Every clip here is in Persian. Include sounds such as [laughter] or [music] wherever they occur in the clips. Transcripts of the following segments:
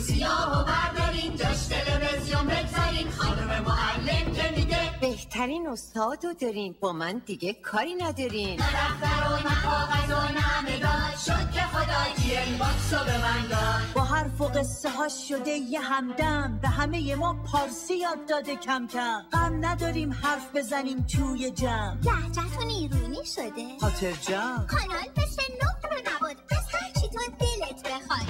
سیاه و بردارین جاش تلویزیون بگذارین خانم معلم که میگه بهترین استاد رو دارین با من دیگه کاری ندارین نه دفتر و نه کاغذ و نه مداد شد که خدا جیل باکس به من داد با حرف و قصه ها شده یه همدم به همه ما پارسی یاد داده کم کم غم نداریم حرف بزنیم توی جمع لحجتون ایرونی شده خاطر جمع کانال بشه نقر نبود از هرچی تو دلت بخواد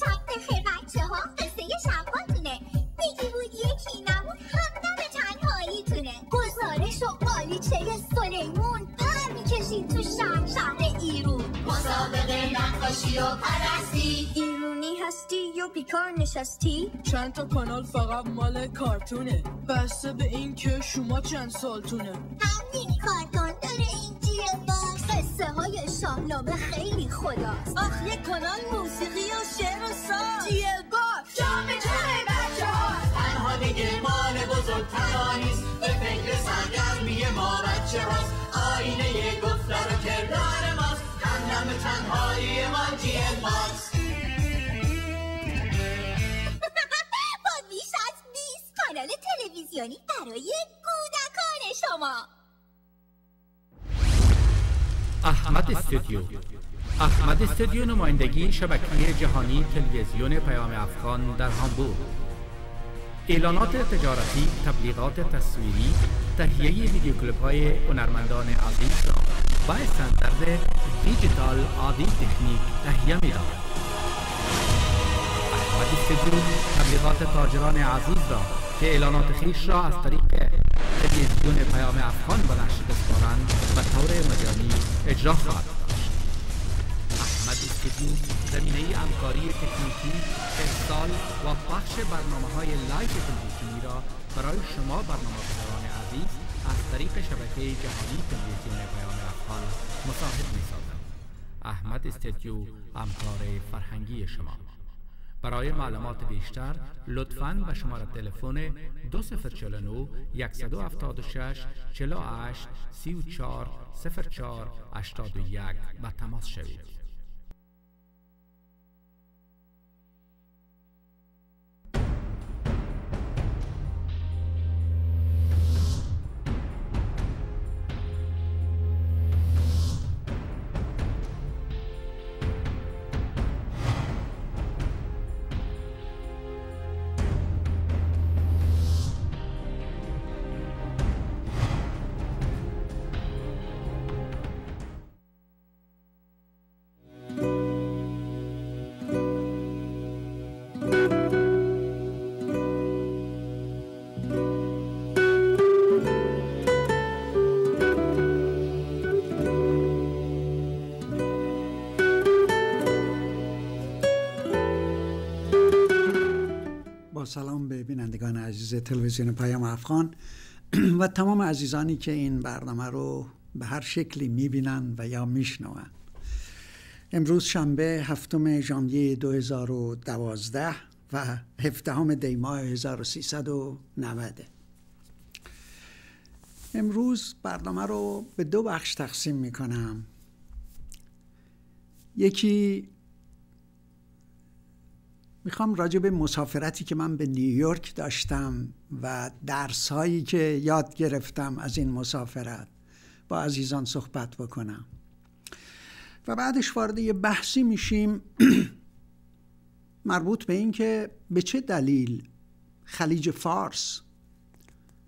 شب بخیر ها قصه شباتونه یکی بود یکی نبود همدم تنهاییتونه گزارش و قالیچه سلیمون پر میکشید تو شهر شهر ایرون مسابقه نقاشی و پرستی ایرونی هستی یا بیکار نشستی چند تا کانال فقط مال کارتونه بسته به اینکه شما چند سالتونه همین کارتون داره این قصه های شاهنامه خیلی خداست آخ یه کانال موسیقی و شعر و ساز یه بار جامعه جای بچه ها تنها دیگه مال بزرگترا نیست به فکر سرگرمی ما بچه هاست آینه گفتار و کردار ماست همدم تنهایی ما جیه ماست [laughs] با از 20 کانال تلویزیونی برای کودکان شما احمد استودیو احمد استودیو نمایندگی شبکه جهانی تلویزیون پیام افغان در هامبورگ اعلانات تجارتی، تبلیغات تصویری، تهیه کلپ های هنرمندان عزیز را با استاندارد دیجیتال عادی تکنیک تهیه می احمد استودیو تبلیغات تاجران عزیز را که اعلانات خیش را از طریق تلویزیون پیام افغان به نشر بسپارند و طور مجانی اجرا خواهد داشت احمد استودیو زمینه امکاری تکنیکی ارسال و پخش برنامه های لایک تلویزیونی را برای شما برنامه عزیز از طریق شبکه جهانی تلویزیون پیام افغان مصاحب می سازد. احمد استودیو امکار فرهنگی شما برای معلومات بیشتر لطفاً به شماره تلفن 2049 176 48 34 04 81 به تماس شوید. سلام به بینندگان عزیز تلویزیون پیام افغان [clears throat] و تمام عزیزانی که این برنامه رو به هر شکلی میبینن و یا میشنون امروز شنبه هفتم ژانویه 2012 و هفدهم دیماه 1390 امروز برنامه رو به دو بخش تقسیم میکنم یکی میخوام راجع به مسافرتی که من به نیویورک داشتم و درسهایی که یاد گرفتم از این مسافرت با عزیزان صحبت بکنم و بعدش وارد یه بحثی میشیم [clears throat] مربوط به این که به چه دلیل خلیج فارس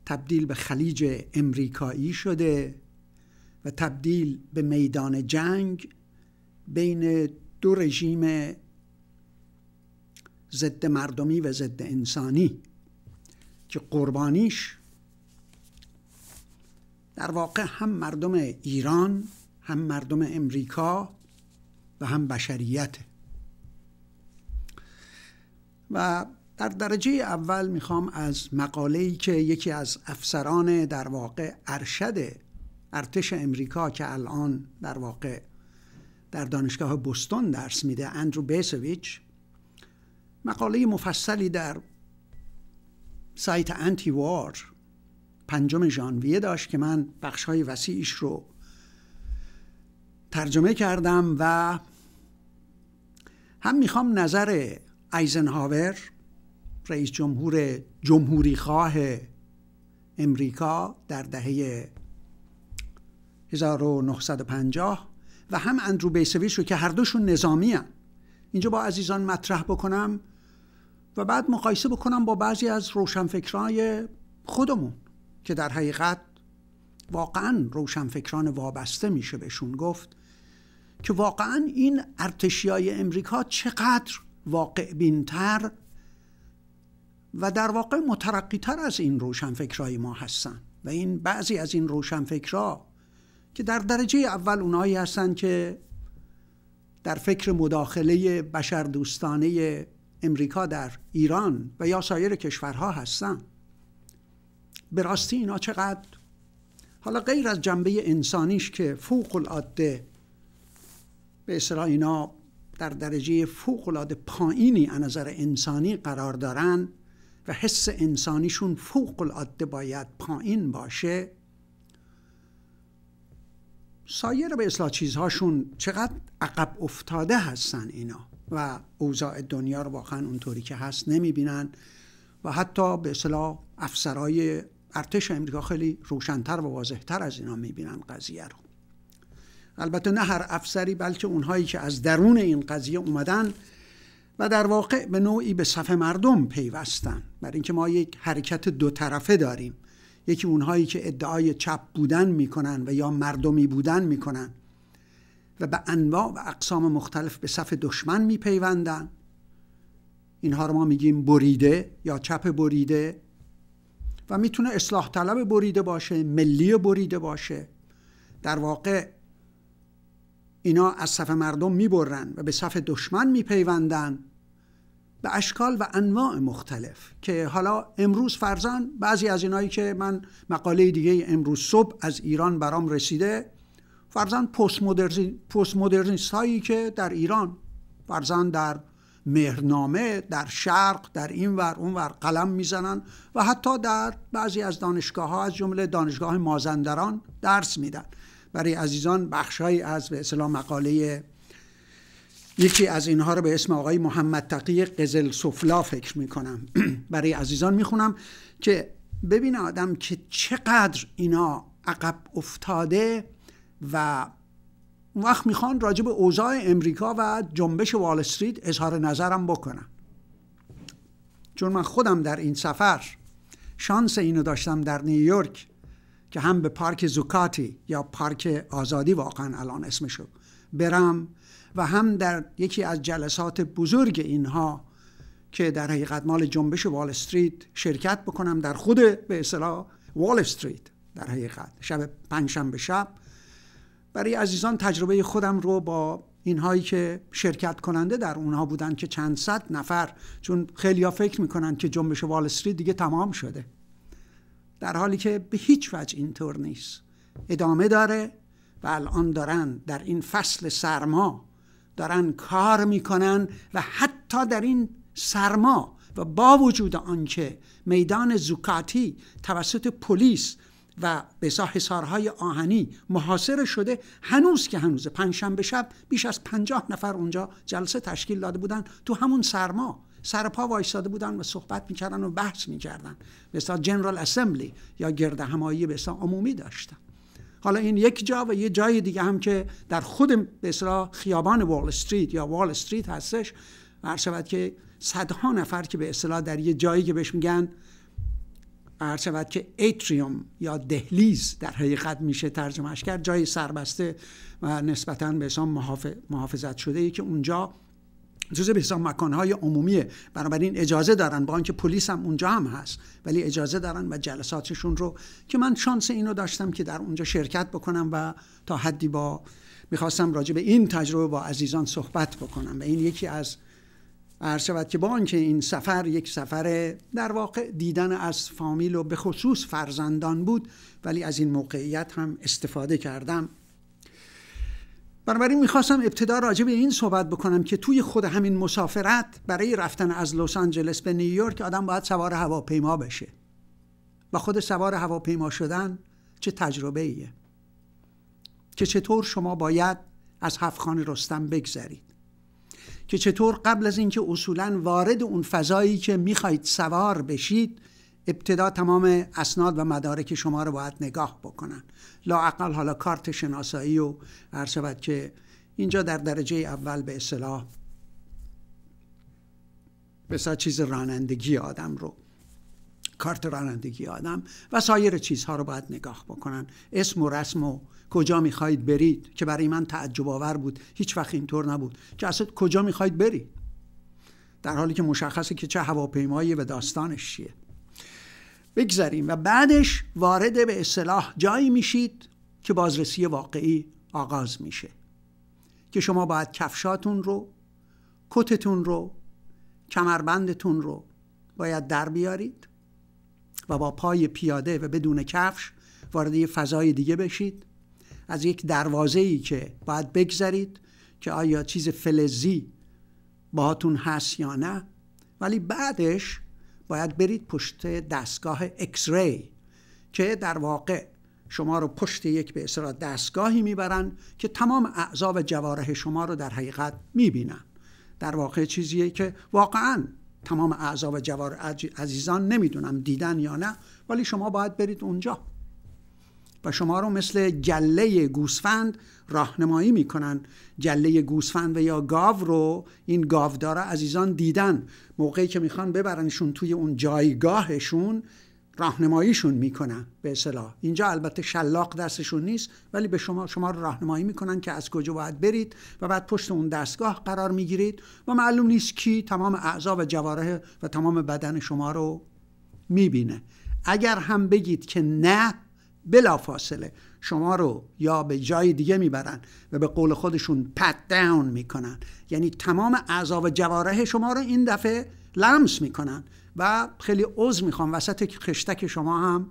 تبدیل به خلیج امریکایی شده و تبدیل به میدان جنگ بین دو رژیم ضد مردمی و ضد انسانی که قربانیش در واقع هم مردم ایران هم مردم امریکا و هم بشریت و در درجه اول میخوام از مقاله‌ای که یکی از افسران در واقع ارشد ارتش امریکا که الان در واقع در دانشگاه بوستون درس میده اندرو بیسویچ مقاله مفصلی در سایت انتی وار پنجم ژانویه داشت که من بخش های وسیعش رو ترجمه کردم و هم میخوام نظر ایزنهاور رئیس جمهور جمهوری خواه امریکا در دهه 1950 و هم اندرو بیسویش رو که هر دوشون نظامی اینجا با عزیزان مطرح بکنم و بعد مقایسه بکنم با بعضی از روشنفکرای خودمون که در حقیقت واقعا روشنفکران وابسته میشه بهشون گفت که واقعا این ارتشیای امریکا چقدر واقع بینتر و در واقع مترقی تر از این روشنفکرای ما هستن و این بعضی از این روشنفکرا که در درجه اول اونایی هستن که در فکر مداخله بشردوستانه امریکا در ایران و یا سایر کشورها هستن به راستی اینا چقدر حالا غیر از جنبه انسانیش که فوق العاده به اصطلاح اینا در درجه فوق العاده پایینی از نظر انسانی قرار دارن و حس انسانیشون فوق العاده باید پایین باشه سایر به اصلاح چیزهاشون چقدر عقب افتاده هستن اینا و اوضاع دنیا رو واقعا اونطوری که هست نمیبینن و حتی به اصطلاح افسرای ارتش امریکا خیلی روشنتر و واضحتر از اینا میبینن قضیه رو البته نه هر افسری بلکه اونهایی که از درون این قضیه اومدن و در واقع به نوعی به صفحه مردم پیوستن برای اینکه ما یک حرکت دو طرفه داریم یکی اونهایی که ادعای چپ بودن میکنن و یا مردمی بودن میکنن و به انواع و اقسام مختلف به صف دشمن میپیوندن اینها رو ما میگیم بریده یا چپ بریده و میتونه اصلاح طلب بریده باشه ملی بریده باشه در واقع اینا از صف مردم میبرن و به صف دشمن میپیوندن به اشکال و انواع مختلف که حالا امروز فرزن بعضی از اینایی که من مقاله دیگه امروز صبح از ایران برام رسیده فرزن پست مدرنیست هایی که در ایران فرزن در مهرنامه در شرق در این ور اون ور قلم میزنن و حتی در بعضی از دانشگاه ها از جمله دانشگاه مازندران درس میدن برای عزیزان بخشهایی از به اصطلاح مقاله یکی از اینها رو به اسم آقای محمد تقی قزل سفلا فکر میکنم [clears throat] برای عزیزان میخونم که ببین آدم که چقدر اینا عقب افتاده و اون وقت میخوان راجب به اوضاع امریکا و جنبش وال استریت اظهار نظرم بکنم چون من خودم در این سفر شانس اینو داشتم در نیویورک که هم به پارک زوکاتی یا پارک آزادی واقعا الان اسمشو برم و هم در یکی از جلسات بزرگ اینها که در حقیقت مال جنبش وال استریت شرکت بکنم در خود به اصطلاح وال استریت در حقیقت شب پنجشنبه شب برای عزیزان تجربه خودم رو با اینهایی که شرکت کننده در اونها بودن که چند صد نفر چون خیلی ها فکر میکنن که جنبش وال استریت دیگه تمام شده در حالی که به هیچ وجه اینطور نیست ادامه داره و الان دارن در این فصل سرما دارن کار میکنن و حتی در این سرما و با وجود آنکه میدان زوکاتی توسط پلیس و به حسارهای آهنی محاصره شده هنوز که هنوز پنجشنبه شب بیش از پنجاه نفر اونجا جلسه تشکیل داده بودن تو همون سرما سرپا وایستاده بودن و صحبت میکردن و بحث میکردن مثلا جنرال اسمبلی یا گرد همایی به عمومی داشتن حالا این یک جا و یه جای دیگه هم که در خود به خیابان وال استریت یا وال استریت هستش عرض که صدها نفر که به اصطلاح در یه جایی که بهش میگن عرض شود که اتریوم یا دهلیز در حقیقت میشه ترجمهش کرد جای سربسته و نسبتا به حساب محافظت شده ای که اونجا جزء به حساب مکانهای عمومیه بنابراین اجازه دارن با اینکه پلیس هم اونجا هم هست ولی اجازه دارن و جلساتشون رو که من شانس اینو داشتم که در اونجا شرکت بکنم و تا حدی با میخواستم راجع به این تجربه با عزیزان صحبت بکنم و این یکی از عرض شود که با آنکه این سفر یک سفر در واقع دیدن از فامیل و به خصوص فرزندان بود ولی از این موقعیت هم استفاده کردم بنابراین میخواستم ابتدا راجع به این صحبت بکنم که توی خود همین مسافرت برای رفتن از لس آنجلس به نیویورک آدم باید سوار هواپیما بشه و خود سوار هواپیما شدن چه تجربه ایه که چطور شما باید از هفخان رستم بگذرید که چطور قبل از اینکه اصولا وارد اون فضایی که میخواهید سوار بشید ابتدا تمام اسناد و مدارک شما رو باید نگاه بکنن لاعقل حالا کارت شناسایی و هر شود که اینجا در درجه اول به اصطلاح بسیار چیز رانندگی آدم رو کارت رانندگی آدم و سایر چیزها رو باید نگاه بکنن اسم و رسم و کجا میخواهید برید که برای من تعجب آور بود هیچ وقت اینطور نبود که اصلا کجا میخواهید برید در حالی که مشخصه که چه هواپیمایی و داستانش چیه بگذریم و بعدش وارد به اصلاح جایی میشید که بازرسی واقعی آغاز میشه که شما باید کفشاتون رو کتتون رو کمربندتون رو باید در بیارید و با پای پیاده و بدون کفش وارد یه فضای دیگه بشید از یک دروازه ای که باید بگذرید که آیا چیز فلزی باهاتون هست یا نه ولی بعدش باید برید پشت دستگاه اکس ری که در واقع شما رو پشت یک به اصطلاح دستگاهی میبرن که تمام اعضا و جواره شما رو در حقیقت میبینن در واقع چیزیه که واقعا تمام اعضا و جوارح عزیزان نمیدونم دیدن یا نه ولی شما باید برید اونجا شما رو مثل جله گوسفند راهنمایی میکنن جله گوسفند و یا گاو رو این گاودارا عزیزان دیدن موقعی که میخوان ببرنشون توی اون جایگاهشون راهنماییشون میکنن به اصطلاح اینجا البته شلاق دستشون نیست ولی به شما شما رو راهنمایی میکنن که از کجا باید برید و بعد پشت اون دستگاه قرار میگیرید و معلوم نیست کی تمام اعضا و جواره و تمام بدن شما رو میبینه اگر هم بگید که نه بلافاصله شما رو یا به جای دیگه میبرن و به قول خودشون پت داون میکنن یعنی تمام اعضا و جواره شما رو این دفعه لمس میکنن و خیلی عضو میخوام وسط خشتک شما هم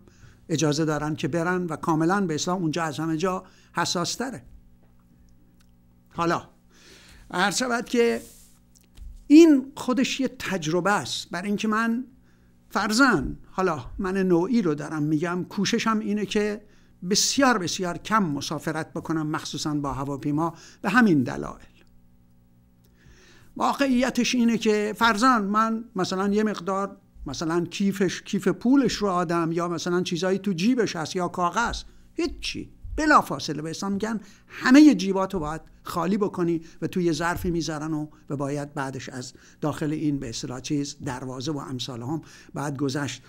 اجازه دارن که برن و کاملا به اسلام اونجا از همه جا حساس تره حالا هر شود که این خودش یه تجربه است برای اینکه من فرزن حالا من نوعی رو دارم میگم کوششم اینه که بسیار بسیار کم مسافرت بکنم مخصوصا با هواپیما به همین دلایل واقعیتش اینه که فرزن من مثلا یه مقدار مثلا کیفش کیف پولش رو آدم یا مثلا چیزایی تو جیبش هست یا کاغذ هیچی فاصله به اسلام میگن همه جیبات رو باید خالی بکنی و توی ظرفی میذارن و, و باید بعدش از داخل این به اصطلاح چیز دروازه و امثال هم بعد گذشت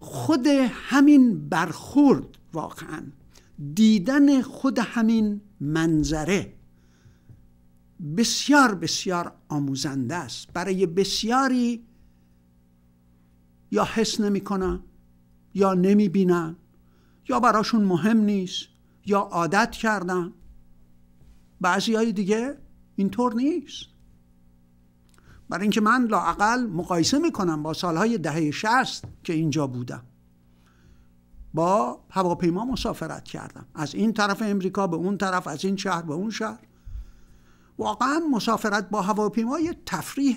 خود همین برخورد واقعا دیدن خود همین منظره بسیار بسیار آموزنده است برای بسیاری یا حس نمیکنن یا نمیبینن یا براشون مهم نیست یا عادت کردن بعضی های دیگه اینطور نیست برای اینکه من لاقل مقایسه میکنم با سالهای دهه شست که اینجا بودم با هواپیما مسافرت کردم از این طرف امریکا به اون طرف از این شهر به اون شهر واقعا مسافرت با هواپیما یه تفریح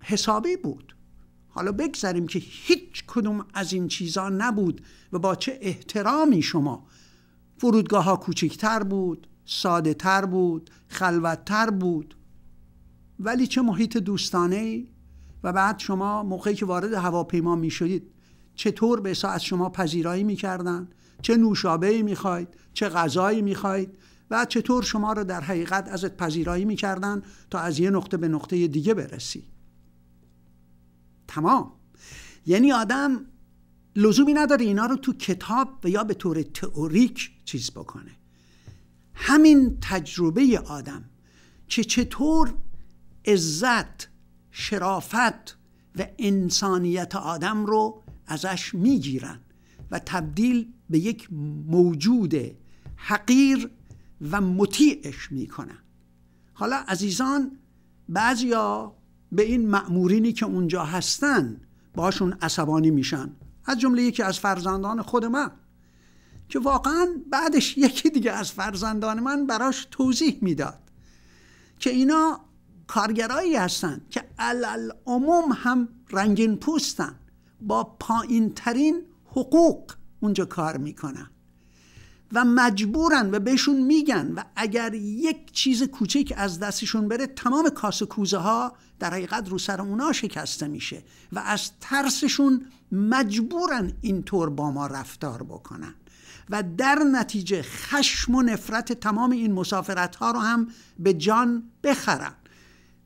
حسابی بود حالا بگذاریم که هیچ کدوم از این چیزا نبود و با چه احترامی شما فرودگاه ها کوچکتر بود ساده تر بود خلوتتر بود ولی چه محیط دوستانه ای و بعد شما موقعی که وارد هواپیما می شدید چطور به از شما پذیرایی می کردن؟ چه نوشابه می خواید؟ چه غذایی می خواید؟ و چطور شما را در حقیقت ازت پذیرایی می تا از یه نقطه به نقطه دیگه برسی تمام یعنی آدم لزومی نداره اینا رو تو کتاب و یا به طور تئوریک چیز بکنه همین تجربه آدم که چطور عزت شرافت و انسانیت آدم رو ازش میگیرن و تبدیل به یک موجود حقیر و مطیعش میکنن حالا عزیزان بعضیا به این معمورینی که اونجا هستن باشون عصبانی میشن از جمله یکی از فرزندان خود من که واقعا بعدش یکی دیگه از فرزندان من براش توضیح میداد که اینا کارگرایی هستن که علل عموم هم رنگین پوستن با پایین ترین حقوق اونجا کار میکنن و مجبورن و بهشون میگن و اگر یک چیز کوچک از دستشون بره تمام کاسه کوزه ها در حقیقت رو سر اونا شکسته میشه و از ترسشون مجبورن اینطور با ما رفتار بکنن و در نتیجه خشم و نفرت تمام این مسافرت ها رو هم به جان بخرن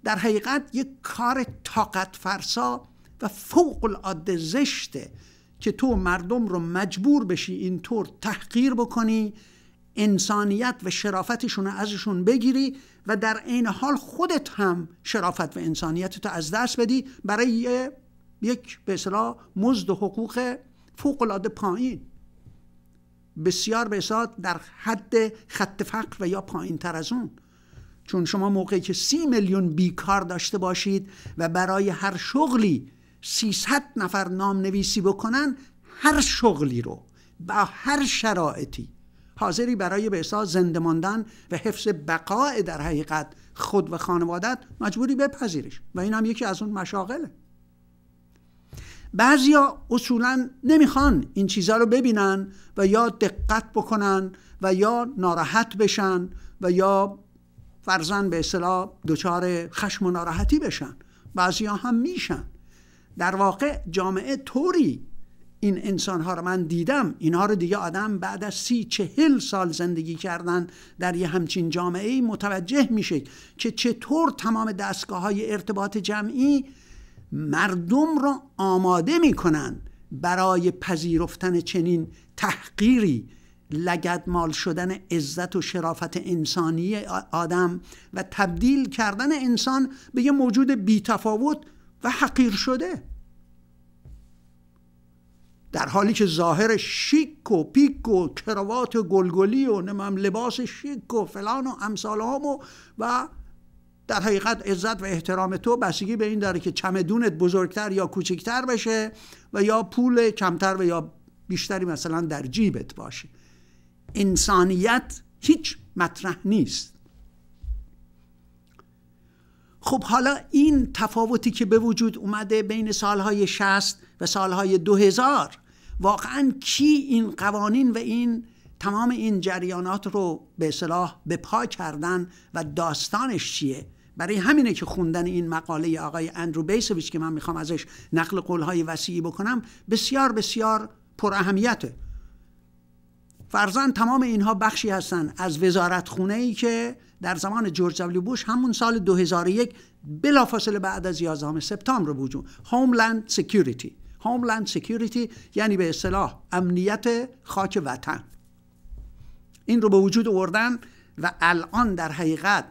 در حقیقت یک کار طاقت فرسا و فوق العاده زشته که تو مردم رو مجبور بشی اینطور تحقیر بکنی انسانیت و شرافتشون رو ازشون بگیری و در عین حال خودت هم شرافت و انسانیت تو از دست بدی برای یک به اصطلاح مزد و حقوق فوقالعاده پایین بسیار به در حد خط فقر و یا پایین تر از اون چون شما موقعی که سی میلیون بیکار داشته باشید و برای هر شغلی 300 نفر نام نویسی بکنن هر شغلی رو با هر شرایطی حاضری برای به زنده ماندن و حفظ بقاء در حقیقت خود و خانوادت مجبوری بپذیرش و این هم یکی از اون مشاغله بعضیا اصولا نمیخوان این چیزها رو ببینن و یا دقت بکنن و یا ناراحت بشن و یا فرزن به اصطلاح دچار خشم و ناراحتی بشن بعضیا هم میشن در واقع جامعه طوری این انسانها رو من دیدم اینها رو دیگه آدم بعد از سی چهل سال زندگی کردن در یه همچین جامعه ای متوجه میشه که چطور تمام دستگاه های ارتباط جمعی مردم را آماده میکنن برای پذیرفتن چنین تحقیری لگدمال شدن عزت و شرافت انسانی آدم و تبدیل کردن انسان به یه موجود بیتفاوت و حقیر شده در حالی که ظاهر شیک و پیک و کروات گلگلی و نمم لباس شیک و فلان و امثال و, و در حقیقت عزت و احترام تو بسیگی به این داره که چمدونت بزرگتر یا کوچکتر بشه و یا پول کمتر و یا بیشتری مثلا در جیبت باشه انسانیت هیچ مطرح نیست خب حالا این تفاوتی که به وجود اومده بین سالهای 60 و سالهای 2000 واقعا کی این قوانین و این تمام این جریانات رو به صلاح به پا کردن و داستانش چیه برای همینه که خوندن این مقاله آقای اندرو بیسویچ که من میخوام ازش نقل قولهای وسیعی بکنم بسیار بسیار پر اهمیته فرزن تمام اینها بخشی هستن از وزارت خونه ای که در زمان جورج دبلیو بوش همون سال 2001 بلافاصله بعد از 11 سپتامبر وجود هوملند سکیوریتی هوملند سکیوریتی یعنی به اصطلاح امنیت خاک وطن این رو به وجود آوردن و الان در حقیقت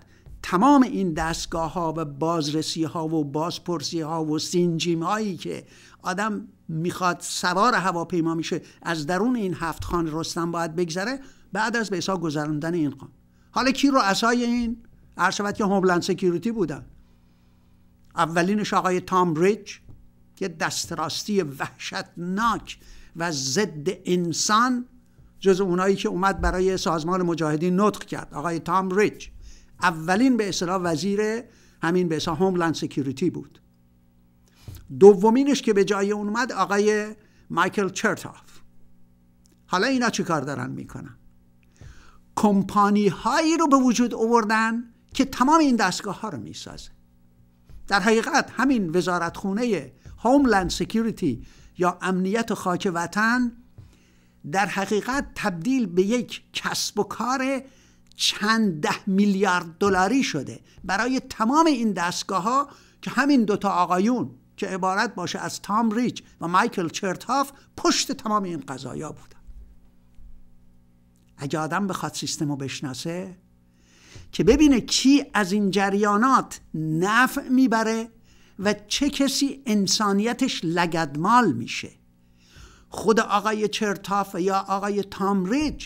تمام این دستگاه ها و بازرسی ها و بازپرسی ها و سینجیم هایی که آدم میخواد سوار هواپیما میشه از درون این هفت خان رستم باید بگذره بعد از به گذراندن این خان حالا کی رو اسای این شود که هوملند سکیوریتی بودن اولینش آقای تام ریج یه دستراستی وحشتناک و ضد انسان جز اونایی که اومد برای سازمان مجاهدین نطق کرد آقای تام ریج اولین به اصطلاح وزیر همین به اصطلاح هوملند سکیوریتی بود دومینش که به جای اون اومد آقای مایکل چرتاف حالا اینا چی کار دارن میکنن کمپانی هایی رو به وجود آوردن که تمام این دستگاه ها رو می سازه در حقیقت همین وزارت خونه هوملند سکیوریتی یا امنیت خاک وطن در حقیقت تبدیل به یک کسب و کار چند ده میلیارد دلاری شده برای تمام این دستگاه ها که همین دوتا آقایون که عبارت باشه از تام ریچ و مایکل چرتاف پشت تمام این قضایا بودن اگه آدم بخواد سیستم رو بشناسه که ببینه کی از این جریانات نفع میبره و چه کسی انسانیتش لگدمال میشه خود آقای چرتاف یا آقای تامریج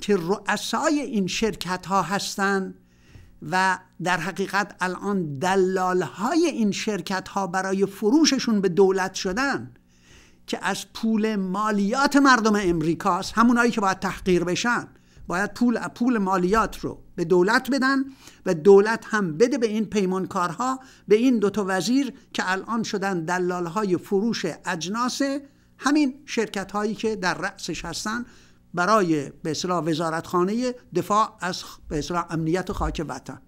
که رؤسای این شرکت ها هستند و در حقیقت الان دلال های این شرکت ها برای فروششون به دولت شدن که از پول مالیات مردم امریکاست همونایی که باید تحقیر بشن باید پول پول مالیات رو به دولت بدن و دولت هم بده به این پیمانکارها به این دوتا وزیر که الان شدن دلالهای فروش اجناس همین شرکت هایی که در رأسش هستن برای به اصطلاح وزارتخانه دفاع از به امنیت خاک وطن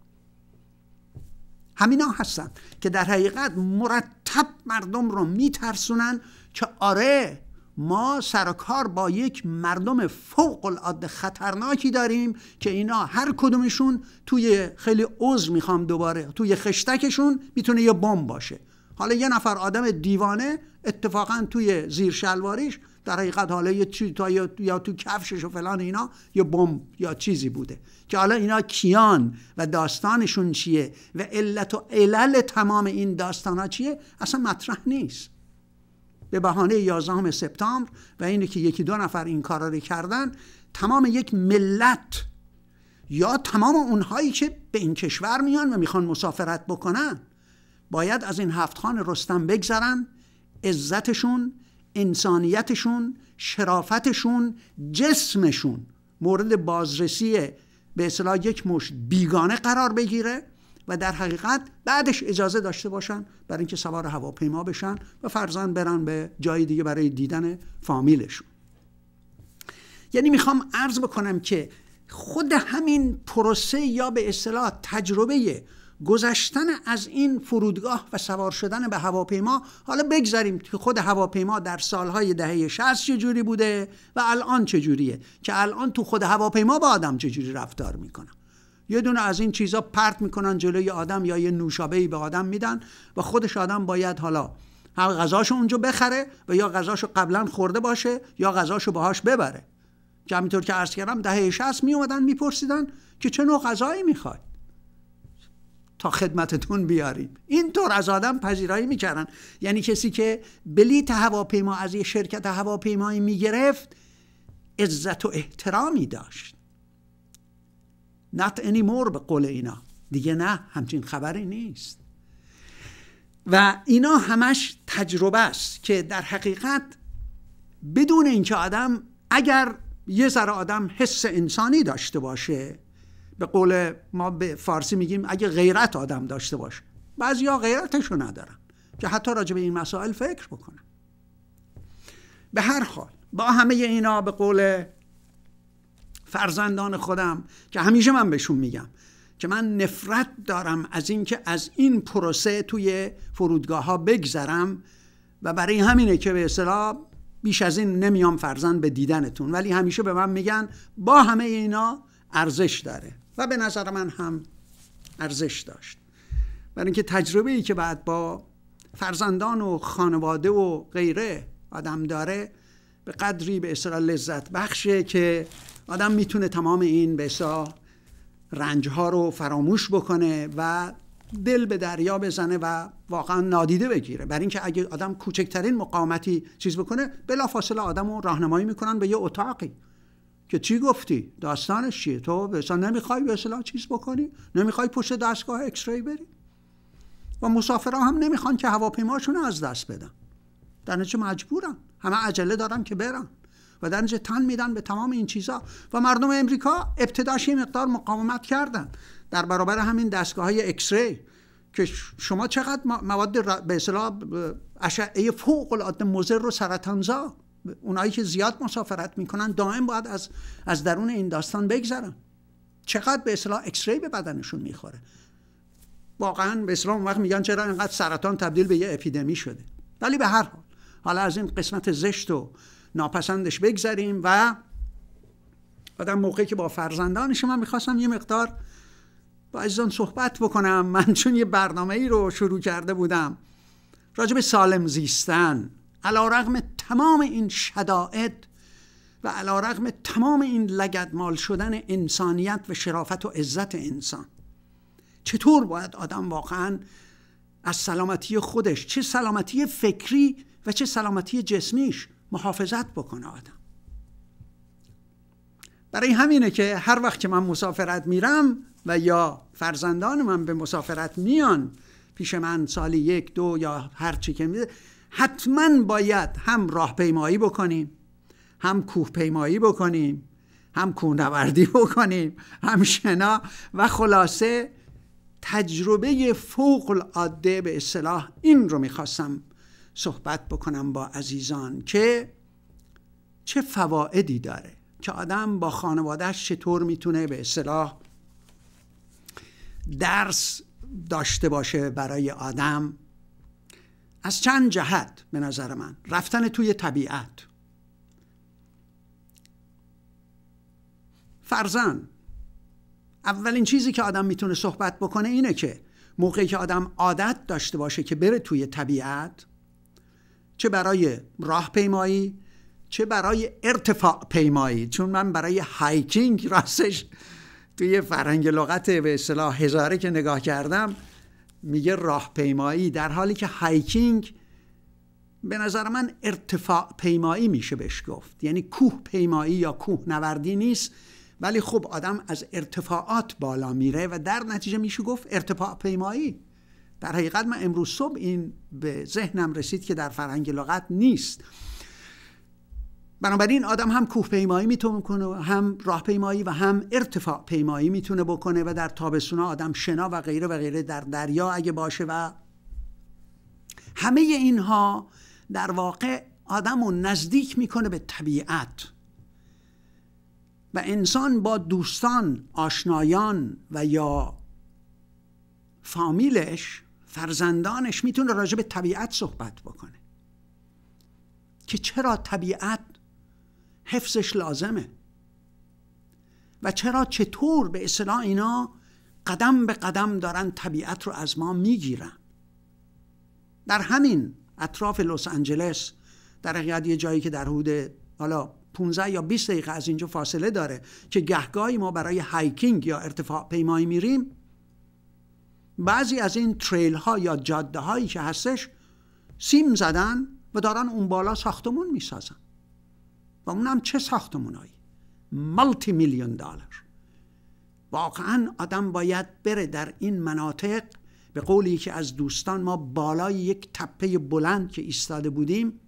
همینا هستن که در حقیقت مرتب مردم رو میترسونن که آره ما سر کار با یک مردم فوق العاده خطرناکی داریم که اینا هر کدومشون توی خیلی عوض میخوام دوباره توی خشتکشون میتونه یه بمب باشه حالا یه نفر آدم دیوانه اتفاقا توی زیر شلواریش در حقیقت حالا یه چی تا یا, یا تو کفشش و فلان اینا یه بمب یا چیزی بوده که حالا اینا کیان و داستانشون چیه و علت و علل تمام این داستان ها چیه اصلا مطرح نیست به بهانه 11 سپتامبر و اینه که یکی دو نفر این کارا رو کردن تمام یک ملت یا تمام اونهایی که به این کشور میان و میخوان مسافرت بکنن باید از این هفت خان رستم بگذرن عزتشون انسانیتشون شرافتشون جسمشون مورد بازرسی به اصطلاح یک مشت بیگانه قرار بگیره و در حقیقت بعدش اجازه داشته باشن برای اینکه سوار هواپیما بشن و فرزن برن به جای دیگه برای دیدن فامیلشون یعنی میخوام عرض بکنم که خود همین پروسه یا به اصطلاح تجربه گذشتن از این فرودگاه و سوار شدن به هواپیما حالا بگذاریم که خود هواپیما در سالهای دهه 60 چجوری بوده و الان چجوریه که الان تو خود هواپیما با آدم چجوری رفتار میکنم یه دونه از این چیزا پرت میکنن جلوی آدم یا یه نوشابه به آدم میدن و خودش آدم باید حالا هم غذاشو اونجا بخره و یا غذاشو قبلا خورده باشه یا غذاشو باهاش ببره که همینطور که عرض کردم دهه 60 می میپرسیدن که چه نوع غذایی میخواد تا خدمتتون بیاریم اینطور از آدم پذیرایی میکردن یعنی کسی که بلیت هواپیما از یه شرکت هواپیمایی میگرفت عزت و احترامی داشت not anymore به قول اینا دیگه نه همچین خبری نیست و اینا همش تجربه است که در حقیقت بدون اینکه آدم اگر یه ذره آدم حس انسانی داشته باشه به قول ما به فارسی میگیم اگه غیرت آدم داشته باشه بعضیا غیرتشو ندارن که حتی راجع به این مسائل فکر بکنن به هر حال با همه اینا به قول فرزندان خودم که همیشه من بهشون میگم که من نفرت دارم از اینکه از این پروسه توی فرودگاه ها بگذرم و برای همینه که به اصطلاح بیش از این نمیام فرزند به دیدنتون ولی همیشه به من میگن با همه اینا ارزش داره و به نظر من هم ارزش داشت برای اینکه تجربه ای که بعد با فرزندان و خانواده و غیره آدم داره به قدری به اصطلاح لذت بخشه که آدم میتونه تمام این بسا رنج ها رو فراموش بکنه و دل به دریا بزنه و واقعا نادیده بگیره برای اینکه اگه آدم کوچکترین مقامتی چیز بکنه بلا فاصله آدم رو راهنمایی میکنن به یه اتاقی که چی گفتی داستانش چیه تو بسا نمیخوای به چیز بکنی نمیخوای پشت دستگاه اکسری بری و مسافرا هم نمیخوان که هواپیماشون رو از دست بدن در نتیجه همه عجله دارم که برم و در تن میدن به تمام این چیزها و مردم امریکا ابتداش یه مقدار مقاومت کردن در برابر همین دستگاه های اکسری که شما چقدر مواد به اصطلاح اشعه فوق العاده مضر و سرطانزا اونایی که زیاد مسافرت میکنن دائم باید از از درون این داستان بگذرن چقدر به اصطلاح اکسری به بدنشون میخوره واقعا به اصطلاح وقت میگن چرا اینقدر سرطان تبدیل به یه اپیدمی شده ولی به هر حال حالا از این قسمت زشت و ناپسندش بگذریم و آدم موقعی که با فرزندانش من میخواستم یه مقدار با عزیزان صحبت بکنم [laughs] من چون یه برنامه ای رو شروع کرده بودم به سالم زیستن علا رغم تمام این شدائد و علا رغم تمام این لگدمال شدن انسانیت و شرافت و عزت انسان چطور باید آدم واقعا از سلامتی خودش چه سلامتی فکری و چه سلامتی جسمیش محافظت بکنه آدم برای همینه که هر وقت که من مسافرت میرم و یا فرزندان من به مسافرت میان پیش من سالی یک دو یا هر چی که میده حتما باید هم راهپیمایی بکنیم هم کوه پیمایی بکنیم هم کوهنوردی بکنیم هم شنا و خلاصه تجربه فوق العاده به اصطلاح این رو میخواستم صحبت بکنم با عزیزان که چه فوایدی داره که آدم با خانوادهش چطور میتونه به اصطلاح درس داشته باشه برای آدم از چند جهت به نظر من رفتن توی طبیعت فرزن اولین چیزی که آدم میتونه صحبت بکنه اینه که موقعی که آدم عادت داشته باشه که بره توی طبیعت چه برای راه پیمایی چه برای ارتفاع پیمایی چون من برای هایکینگ راستش توی فرهنگ لغت به اصطلاح هزاره که نگاه کردم میگه پیمایی در حالی که هایکینگ به نظر من ارتفاع پیمایی میشه بهش گفت یعنی کوه پیمایی یا کوه نوردی نیست ولی خب آدم از ارتفاعات بالا میره و در نتیجه میشه گفت ارتفاع پیمایی در حقیقت من امروز صبح این به ذهنم رسید که در فرهنگ لغت نیست بنابراین آدم هم کوه پیمایی میتونه کنه هم راه پیمایی و هم ارتفاع پیمایی میتونه بکنه و در تابستون آدم شنا و غیره و غیره در دریا اگه باشه و همه اینها در واقع آدم رو نزدیک میکنه به طبیعت و انسان با دوستان آشنایان و یا فامیلش فرزندانش میتونه راجع به طبیعت صحبت بکنه که چرا طبیعت حفظش لازمه و چرا چطور به اصطلاح اینا قدم به قدم دارن طبیعت رو از ما میگیرن در همین اطراف لس آنجلس در حقیقت یه جایی که در حدود حالا 15 یا 20 دقیقه از اینجا فاصله داره که گهگاهی ما برای هایکینگ یا ارتفاع پیمایی میریم بعضی از این تریل ها یا جاده هایی که هستش سیم زدن و دارن اون بالا ساختمون میسازن و اونم چه هایی؟ مالتی میلیون دلار واقعا آدم باید بره در این مناطق به قولی که از دوستان ما بالای یک تپه بلند که ایستاده بودیم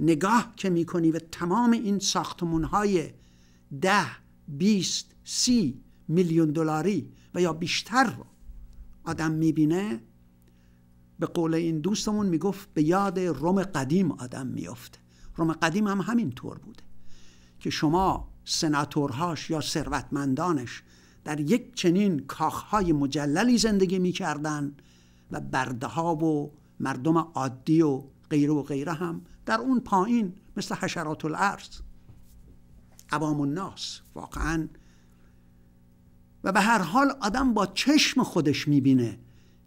نگاه که میکنی و تمام این ساختمون های ده بیست سی میلیون دلاری و یا بیشتر رو آدم میبینه به قول این دوستمون میگفت به یاد روم قدیم آدم میفته روم قدیم هم همین طور بوده که شما سناتورهاش یا ثروتمندانش در یک چنین کاخهای مجللی زندگی میکردن و برده و مردم عادی و غیره و غیره هم در اون پایین مثل حشرات الارض عوام الناس واقعاً و به هر حال آدم با چشم خودش میبینه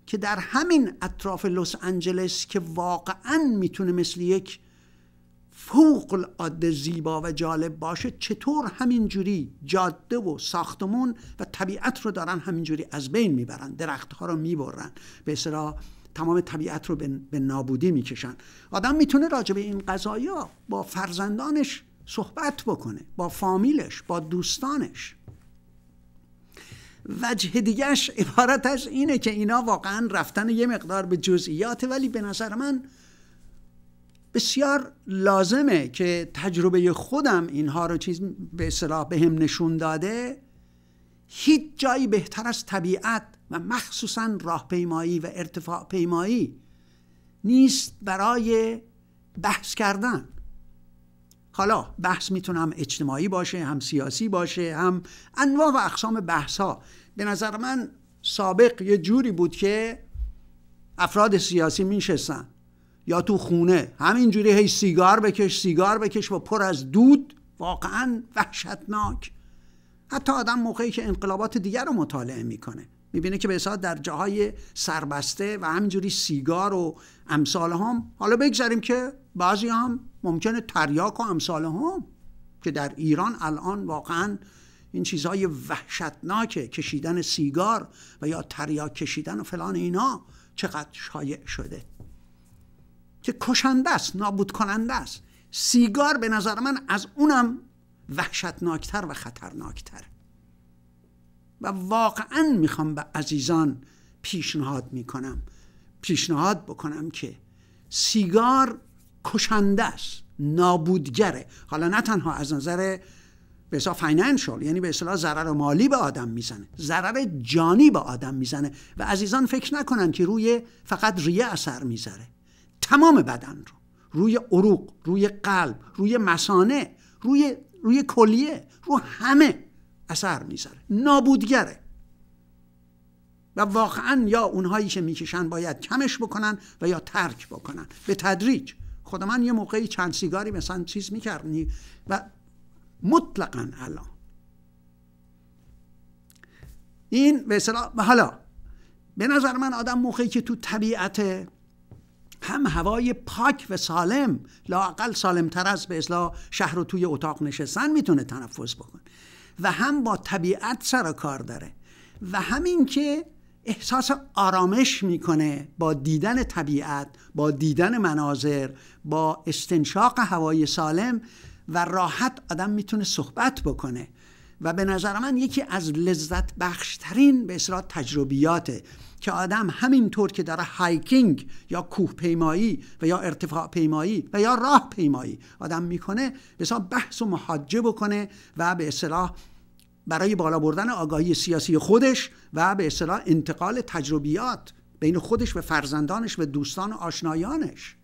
که در همین اطراف لس آنجلس که واقعا میتونه مثل یک فوق العاده زیبا و جالب باشه چطور همینجوری جاده و ساختمون و طبیعت رو دارن همینجوری از بین میبرن درختها رو میبرن به اصطلاح تمام طبیعت رو به نابودی میکشن آدم میتونه راجع به این قضایا با فرزندانش صحبت بکنه با فامیلش با دوستانش وجه دیگهش عبارت از اینه که اینا واقعا رفتن یه مقدار به جزئیات ولی به نظر من بسیار لازمه که تجربه خودم اینها رو چیز به اصطلاح به هم نشون داده هیچ جایی بهتر از طبیعت و مخصوصا راهپیمایی و ارتفاع پیمایی نیست برای بحث کردن حالا بحث میتونه هم اجتماعی باشه هم سیاسی باشه هم انواع و اقسام بحث ها به نظر من سابق یه جوری بود که افراد سیاسی میشستن یا تو خونه همین جوری هی سیگار بکش سیگار بکش و پر از دود واقعا وحشتناک حتی آدم موقعی که انقلابات دیگر رو مطالعه میکنه میبینه که به در جاهای سربسته و همینجوری سیگار و امثال هم حالا بگذاریم که بعضی هم ممکنه تریاک و امثال هم که در ایران الان واقعا این چیزهای وحشتناکه کشیدن سیگار و یا تریاک کشیدن و فلان اینا چقدر شایع شده که کشنده است نابود کننده است سیگار به نظر من از اونم وحشتناکتر و خطرناکتر و واقعا میخوام به عزیزان پیشنهاد میکنم پیشنهاد بکنم که سیگار کشنده است نابودگره حالا نه تنها از نظر به حساب فاینانشال یعنی به اصطلاح ضرر مالی به آدم میزنه ضرر جانی به آدم میزنه و عزیزان فکر نکنن که روی فقط ریه اثر میذاره تمام بدن رو روی عروق روی قلب روی مسانه روی روی کلیه رو همه اثر میذاره نابودگره و واقعا یا اونهایی که میکشن باید کمش بکنن و یا ترک بکنن به تدریج خود من یه موقعی چند سیگاری مثلا چیز میکردنی و مطلقا الان این به حالا به نظر من آدم موقعی که تو طبیعت هم هوای پاک و سالم لاقل تر از به اصلاح شهر رو توی اتاق نشستن میتونه تنفس بکنه و هم با طبیعت سر کار داره و همین که احساس آرامش میکنه با دیدن طبیعت با دیدن مناظر با استنشاق هوای سالم و راحت آدم میتونه صحبت بکنه و به نظر من یکی از لذت بخشترین به اصلاح تجربیاته که آدم همینطور که داره هایکینگ یا کوه پیمایی و یا ارتفاع پیمایی و یا راه پیمایی آدم میکنه به بحث و محاجه بکنه و به اصلاح برای بالا بردن آگاهی سیاسی خودش و به اصطلاح انتقال تجربیات بین خودش و فرزندانش و دوستان و آشنایانش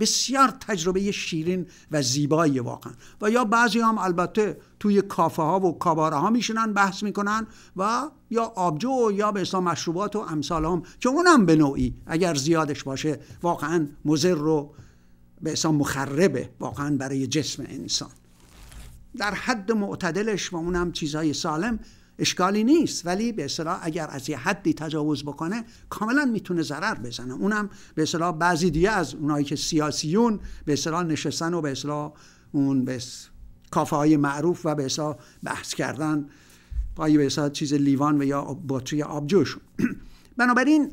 بسیار تجربه شیرین و زیبایی واقعا و یا بعضی هم البته توی کافه ها و کاباره ها میشنن بحث میکنن و یا آبجو و یا به اصلا مشروبات و امثال هم که اونم به نوعی اگر زیادش باشه واقعا مزر رو به اصلا مخربه واقعا برای جسم انسان در حد معتدلش و اونم چیزهای سالم اشکالی نیست ولی به اصطلاح اگر از یه حدی تجاوز بکنه کاملا میتونه ضرر بزنه اونم به اصطلاح بعضی دیگه از اونایی که سیاسیون به اصطلاح نشستن و به اصطلاح اون به کافه های معروف و به اصطلاح بحث کردن پای به اصطلاح چیز لیوان و یا بطری آبجوش [clears throat] بنابراین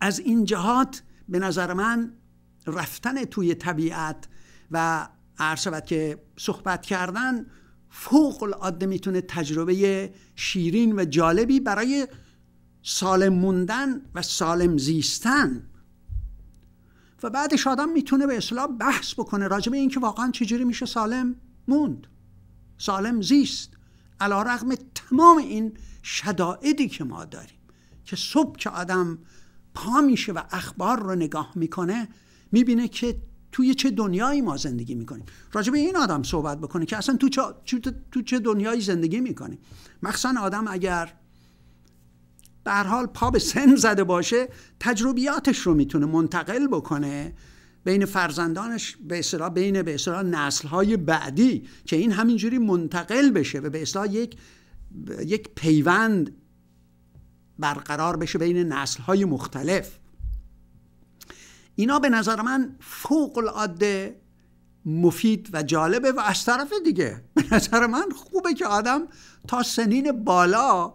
از این جهات به نظر من رفتن توی طبیعت و عرض که صحبت کردن فوق العاده میتونه تجربه شیرین و جالبی برای سالم موندن و سالم زیستن و بعدش آدم میتونه به اصلاح بحث بکنه راجع به اینکه واقعا چجوری میشه سالم موند سالم زیست علا رقم تمام این شدائدی که ما داریم که صبح که آدم پا میشه و اخبار رو نگاه میکنه میبینه که توی چه دنیایی ما زندگی میکنیم راجب به این آدم صحبت بکنه که اصلا تو چه, تو چه دنیایی زندگی میکنیم مخصوصا آدم اگر به حال پا به سن زده باشه تجربیاتش رو میتونه منتقل بکنه بین فرزندانش به اصطلاح بین به اصطلاح های بعدی که این همینجوری منتقل بشه و به اصطلاح یک یک پیوند برقرار بشه بین های مختلف اینا به نظر من فوق العاده مفید و جالبه و از طرف دیگه به نظر من خوبه که آدم تا سنین بالا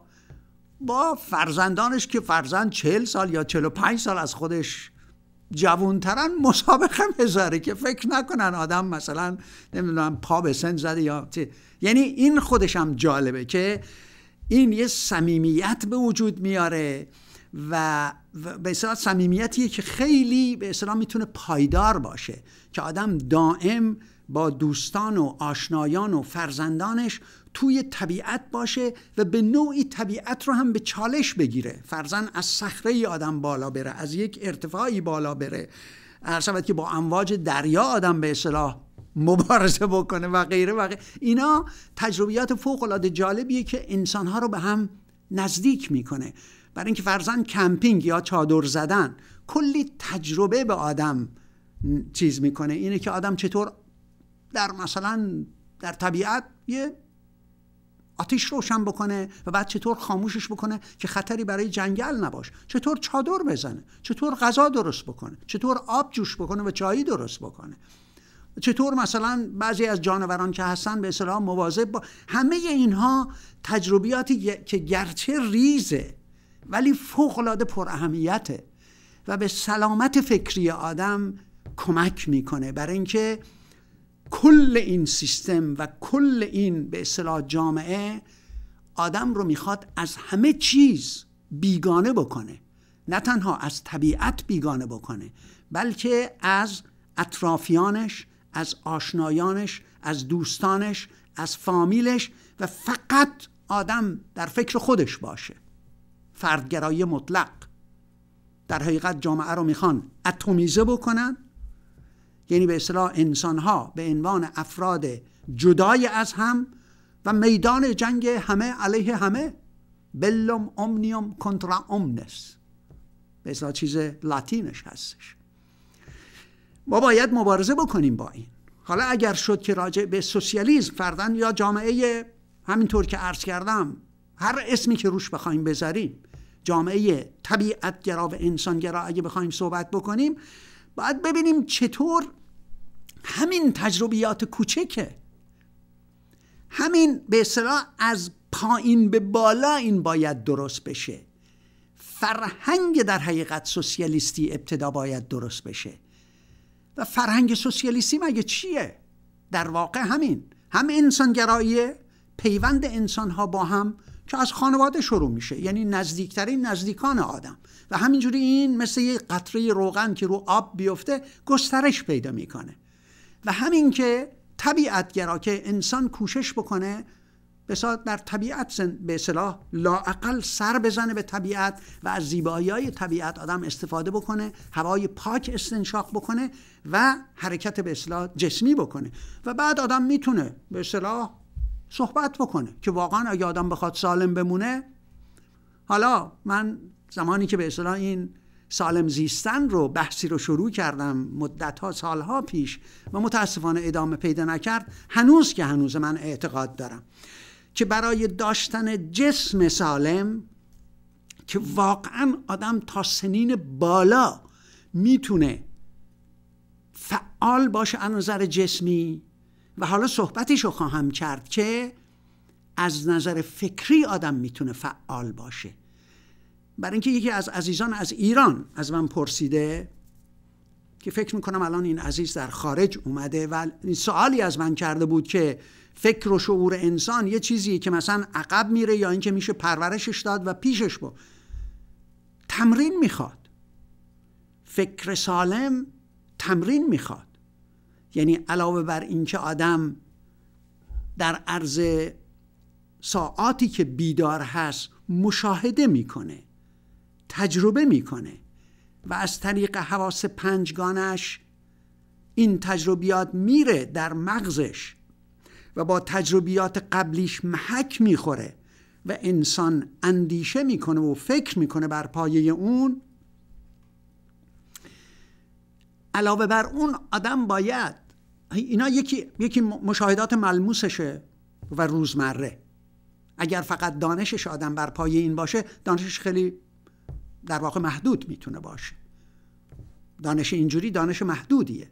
با فرزندانش که فرزند چهل سال یا چهل و پنج سال از خودش جوونترن مسابقه بذاره که فکر نکنن آدم مثلا نمیدونم پا به سن زده یا چه. یعنی این خودش هم جالبه که این یه صمیمیت به وجود میاره و به اصطلاح صمیمیتیه که خیلی به اصطلاح میتونه پایدار باشه که آدم دائم با دوستان و آشنایان و فرزندانش توی طبیعت باشه و به نوعی طبیعت رو هم به چالش بگیره فرزن از صخره آدم بالا بره از یک ارتفاعی بالا بره هر شود که با امواج دریا آدم به اصطلاح مبارزه بکنه و غیره و غیره. اینا تجربیات فوق العاده جالبیه که انسانها رو به هم نزدیک میکنه برای اینکه فرزن کمپینگ یا چادر زدن کلی تجربه به آدم چیز میکنه اینه که آدم چطور در مثلا در طبیعت یه آتیش روشن بکنه و بعد چطور خاموشش بکنه که خطری برای جنگل نباشه چطور چادر بزنه چطور غذا درست بکنه چطور آب جوش بکنه و چایی درست بکنه چطور مثلا بعضی از جانوران که هستن به اصطلاح مواظب با همه اینها تجربیاتی که گرچه ریزه ولی فوقلاده پر اهمیته و به سلامت فکری آدم کمک میکنه برای اینکه کل این سیستم و کل این به اصطلاح جامعه آدم رو میخواد از همه چیز بیگانه بکنه نه تنها از طبیعت بیگانه بکنه بلکه از اطرافیانش از آشنایانش از دوستانش از فامیلش و فقط آدم در فکر خودش باشه فردگرایی مطلق در حقیقت جامعه رو میخوان اتمیزه بکنن یعنی به اصطلاح انسانها به عنوان افراد جدای از هم و میدان جنگ همه علیه همه بلوم امنیوم کنترا امنس به اصطلاح چیز لاتینش هستش ما باید مبارزه بکنیم با این حالا اگر شد که راجع به سوسیالیزم فردن یا جامعه همینطور که عرض کردم هر اسمی که روش بخوایم بذاریم جامعه گرا و گرا اگه بخوایم صحبت بکنیم باید ببینیم چطور همین تجربیات کوچکه همین به اصطلاح از پایین به بالا این باید درست بشه فرهنگ در حقیقت سوسیالیستی ابتدا باید درست بشه و فرهنگ سوسیالیستی مگه چیه در واقع همین هم انسانگرایی پیوند انسانها با هم که از خانواده شروع میشه یعنی نزدیکترین نزدیکان آدم و همینجوری این مثل یه قطره روغن که رو آب بیفته گسترش پیدا میکنه و همین که طبیعتگرا که انسان کوشش بکنه به در طبیعت به اصطلاح لاعقل سر بزنه به طبیعت و از زیبایی های طبیعت آدم استفاده بکنه هوای پاک استنشاق بکنه و حرکت به اصطلاح جسمی بکنه و بعد آدم میتونه به اصطلاح صحبت بکنه که واقعا اگه آدم بخواد سالم بمونه حالا من زمانی که به اصطلاح این سالم زیستن رو بحثی رو شروع کردم مدت ها سال ها پیش و متاسفانه ادامه پیدا نکرد هنوز که هنوز من اعتقاد دارم که برای داشتن جسم سالم که واقعا آدم تا سنین بالا میتونه فعال باشه از نظر جسمی و حالا صحبتش رو خواهم کرد که از نظر فکری آدم میتونه فعال باشه برای اینکه یکی از عزیزان از ایران از من پرسیده که فکر میکنم الان این عزیز در خارج اومده و این سوالی از من کرده بود که فکر و شعور انسان یه چیزیه که مثلا عقب میره یا اینکه میشه پرورشش داد و پیشش با تمرین میخواد فکر سالم تمرین میخواد یعنی علاوه بر اینکه آدم در عرض ساعاتی که بیدار هست مشاهده میکنه تجربه میکنه و از طریق حواس پنجگانش این تجربیات میره در مغزش و با تجربیات قبلیش محک میخوره و انسان اندیشه میکنه و فکر میکنه بر پایه اون علاوه بر اون آدم باید اینا یکی, یکی مشاهدات ملموسشه و روزمره اگر فقط دانشش آدم بر پای این باشه دانشش خیلی در واقع محدود میتونه باشه دانش اینجوری دانش محدودیه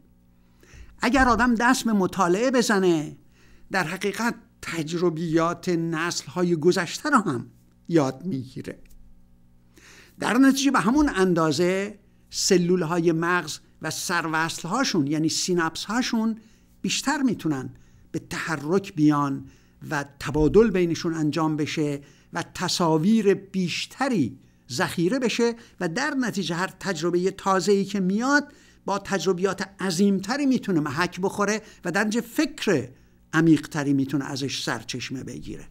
اگر آدم دست به مطالعه بزنه در حقیقت تجربیات نسل های گذشته رو هم یاد میگیره در نتیجه به همون اندازه سلول های مغز و سروصل هاشون یعنی سینپس هاشون بیشتر میتونن به تحرک بیان و تبادل بینشون انجام بشه و تصاویر بیشتری ذخیره بشه و در نتیجه هر تجربه تازه‌ای که میاد با تجربیات عظیمتری میتونه محک بخوره و در نتیجه فکر عمیقتری میتونه ازش سرچشمه بگیره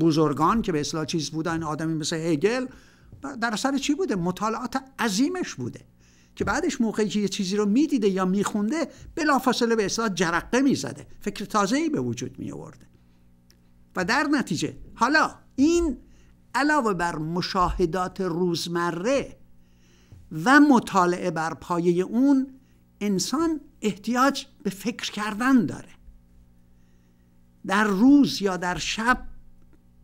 بزرگان که به اصلاح چیز بودن آدمی مثل هگل در اثر چی بوده؟ مطالعات عظیمش بوده که بعدش موقعی که یه چیزی رو میدیده یا میخونده بلافاصله به اصطلاح جرقه میزده فکر تازه‌ای به وجود می و در نتیجه حالا این علاوه بر مشاهدات روزمره و مطالعه بر پایه اون انسان احتیاج به فکر کردن داره در روز یا در شب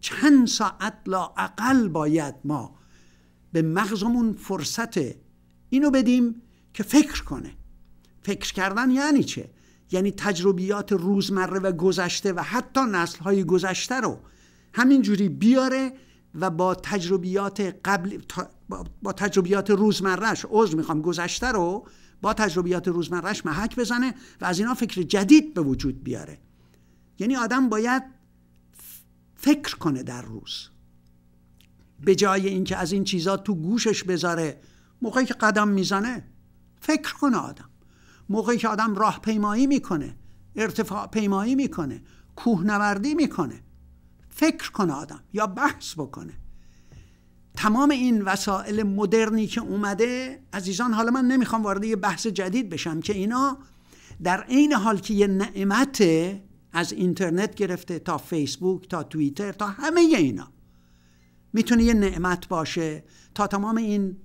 چند ساعت لاعقل باید ما به مغزمون فرصت اینو بدیم که فکر کنه فکر کردن یعنی چه یعنی تجربیات روزمره و گذشته و حتی های گذشته رو همینجوری بیاره و با تجربیات قبل با تجربیات روزمرهش عذر میخوام گذشته رو با تجربیات روزمرهش محک بزنه و از اینا فکر جدید به وجود بیاره یعنی آدم باید فکر کنه در روز به جای اینکه از این چیزا تو گوشش بذاره موقعی که قدم میزنه فکر کنه آدم موقعی که آدم راه پیمایی میکنه ارتفاع پیمایی میکنه کوهنوردی میکنه فکر کنه آدم یا بحث بکنه تمام این وسایل مدرنی که اومده عزیزان حالا من نمیخوام وارد یه بحث جدید بشم که اینا در عین حال که یه نعمت از اینترنت گرفته تا فیسبوک تا توییتر تا همه اینا میتونه یه نعمت باشه تا تمام این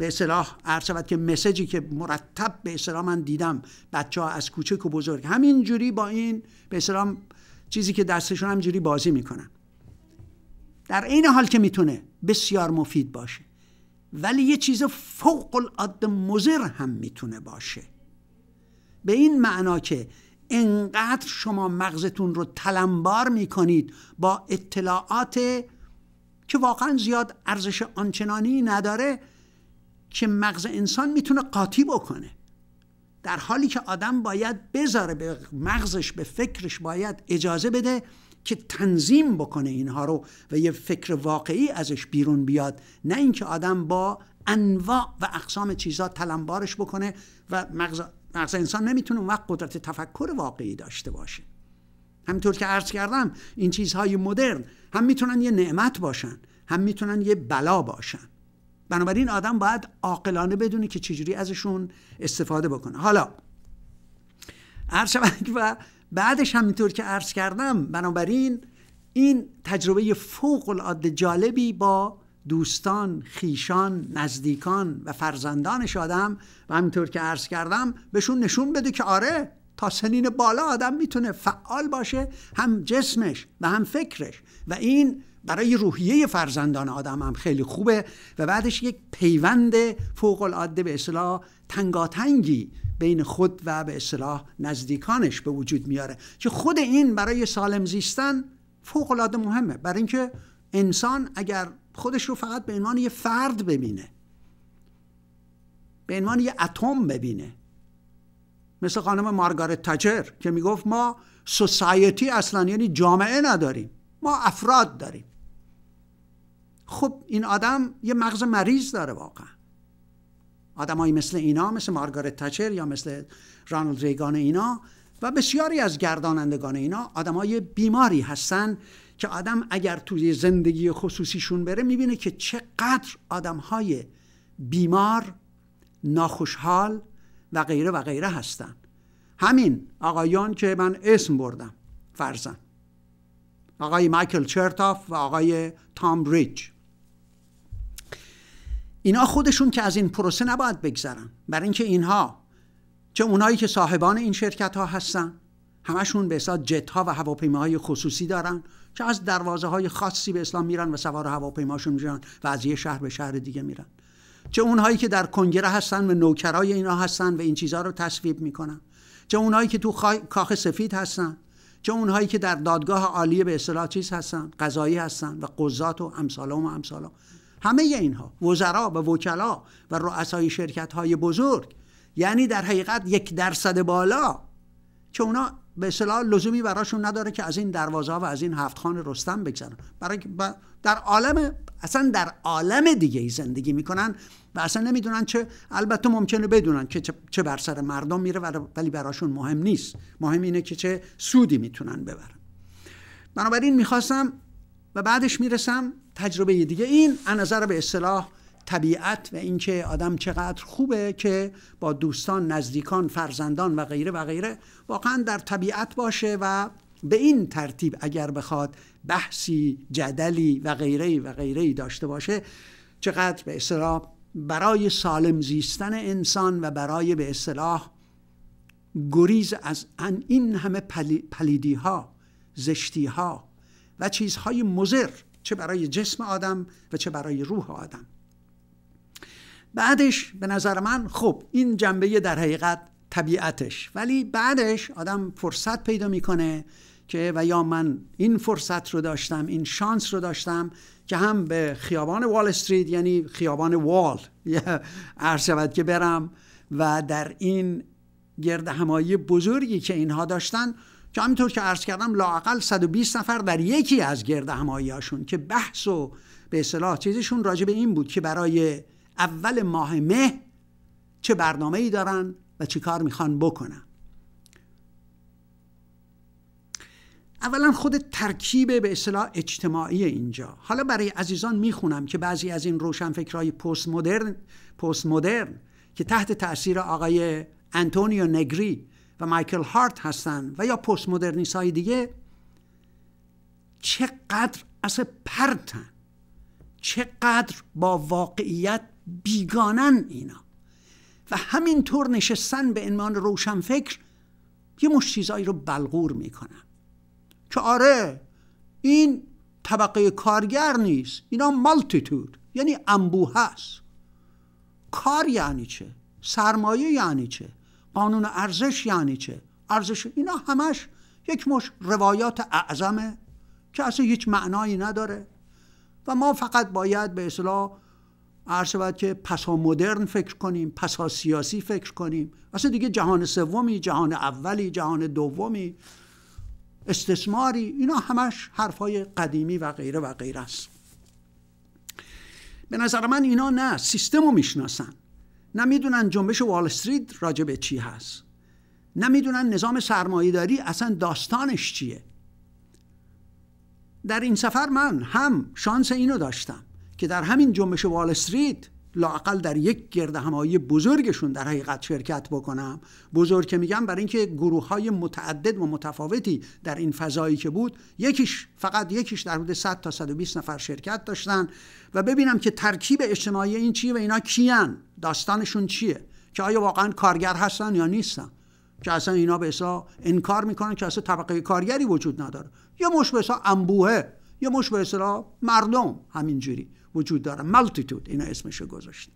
به اصطلاح عرض شود که مسیجی که مرتب به اصطلاح من دیدم بچه ها از کوچک و بزرگ همین جوری با این به اصطلاح چیزی که دستشون جوری بازی میکنن در عین حال که میتونه بسیار مفید باشه ولی یه چیز فوق العاده مزر هم میتونه باشه به این معنا که انقدر شما مغزتون رو تلمبار میکنید با اطلاعات که واقعا زیاد ارزش آنچنانی نداره که مغز انسان میتونه قاطی بکنه در حالی که آدم باید بذاره به مغزش به فکرش باید اجازه بده که تنظیم بکنه اینها رو و یه فکر واقعی ازش بیرون بیاد نه اینکه آدم با انواع و اقسام چیزها تلمبارش بکنه و مغز, مغز انسان نمیتونه وقت قدرت تفکر واقعی داشته باشه همینطور که عرض کردم این چیزهای مدرن هم میتونن یه نعمت باشن هم میتونن یه بلا باشن بنابراین آدم باید عاقلانه بدونه که چجوری ازشون استفاده بکنه حالا عرض و بعدش همینطور که عرض کردم بنابراین این تجربه فوق العاده جالبی با دوستان، خیشان، نزدیکان و فرزندانش آدم و همینطور که عرض کردم بهشون نشون بده که آره تا سنین بالا آدم میتونه فعال باشه هم جسمش و هم فکرش و این برای روحیه فرزندان آدم هم خیلی خوبه و بعدش یک پیوند فوق العاده به اصطلاح تنگاتنگی بین خود و به اصطلاح نزدیکانش به وجود میاره که خود این برای سالم زیستن فوق العاده مهمه برای اینکه انسان اگر خودش رو فقط به عنوان یه فرد ببینه به عنوان یه اتم ببینه مثل خانم مارگارت تاجر که میگفت ما سوسایتی اصلا یعنی جامعه نداریم ما افراد داریم خب این آدم یه مغز مریض داره واقعا آدمایی مثل اینا مثل مارگارت تچر یا مثل رانالد ریگان اینا و بسیاری از گردانندگان اینا های بیماری هستن که آدم اگر توی زندگی خصوصیشون بره میبینه که چقدر آدمهای بیمار ناخوشحال و غیره و غیره هستن همین آقایان که من اسم بردم فرزن آقای مایکل چرتاف و آقای تام ریچ اینا خودشون که از این پروسه نباید بگذرن برای اینکه اینها چه اونایی که صاحبان این شرکت ها هستن همشون به اصلا جت ها و هواپیماهای خصوصی دارن که از دروازه های خاصی به اسلام میرن و سوار هواپیماشون میشن و از یه شهر به شهر دیگه میرن چه اونایی که در کنگره هستن و نوکرای اینا هستن و این چیزها رو تصویب میکنن چه اونهایی که تو کاخ سفید هستن چه اونهایی که در دادگاه عالی به اصطلاح چیز هستن قضایی هستن و قضات و امثالهم و همه اینها وزرا و وکلا و رؤسای شرکت های بزرگ یعنی در حقیقت یک درصد بالا که اونا به اصطلاح لزومی براشون نداره که از این دروازه و از این هفت خان رستم بگذرن برای در عالم اصلا در عالم دیگه ای زندگی میکنن و اصلا نمیدونن چه البته ممکنه بدونن که چه بر مردم میره ولی براشون مهم نیست مهم اینه که چه سودی میتونن ببرن بنابراین میخواستم و بعدش میرسم تجربه دیگه این از نظر به اصطلاح طبیعت و اینکه آدم چقدر خوبه که با دوستان نزدیکان فرزندان و غیره و غیره واقعا در طبیعت باشه و به این ترتیب اگر بخواد بحثی جدلی و غیره و غیره داشته باشه چقدر به اصطلاح برای سالم زیستن انسان و برای به اصطلاح گریز از این همه پلی، پلیدی ها زشتی ها و چیزهای مزر چه برای جسم آدم و چه برای روح آدم بعدش به نظر من خب این جنبه در حقیقت طبیعتش ولی بعدش آدم فرصت پیدا میکنه که و یا من این فرصت رو داشتم این شانس رو داشتم که هم به خیابان وال استریت یعنی خیابان وال [laughs] عرض شود که برم و در این گرد همایی بزرگی که اینها داشتن که همینطور که عرض کردم لاقل 120 نفر در یکی از گرد همایی‌هاشون که بحث و به اصطلاح چیزشون راجع به این بود که برای اول ماه مه چه برنامه ای دارن و چه کار میخوان بکنن اولا خود ترکیب به اصطلاح اجتماعی اینجا حالا برای عزیزان میخونم که بعضی از این روشنفکرهای پست مدرن پست مدرن که تحت تاثیر آقای انتونیو نگری و مایکل هارت هستن و یا پست مدرنیست های دیگه چقدر از پرتن چقدر با واقعیت بیگانن اینا و همینطور نشستن به عنوان روشنفکر یه مش چیزایی رو بلغور میکنن که آره این طبقه کارگر نیست اینا مالتیتود یعنی انبوه هست کار یعنی چه سرمایه یعنی چه قانون ارزش یعنی چه ارزش اینا همش یک مش روایات اعظمه که اصلا هیچ معنایی نداره و ما فقط باید به اصلاح عرض شود که پسا مدرن فکر کنیم پسا سیاسی فکر کنیم اصلا دیگه جهان سومی جهان اولی جهان دومی استثماری اینا همش حرفای قدیمی و غیره و غیره است به نظر من اینا نه سیستم رو میشناسن نمیدونن جنبش وال استریت راجع به چی هست نمیدونن نظام سرمایهداری اصلا داستانش چیه در این سفر من هم شانس اینو داشتم که در همین جنبش وال استریت لاقل در یک گرد همایی بزرگشون در حقیقت شرکت بکنم بزرگ که میگم برای اینکه گروه های متعدد و متفاوتی در این فضایی که بود یکیش فقط یکیش در حدود 100 تا 120 نفر شرکت داشتن و ببینم که ترکیب اجتماعی این چیه و اینا کیان داستانشون چیه که آیا واقعا کارگر هستن یا نیستن که اصلا اینا به اصلا انکار میکنن که اصلا طبقه کارگری وجود نداره یا مش به انبوهه یا مش به مردم همینجوری وجود داره مالتیتود اینا اسمشو گذاشتن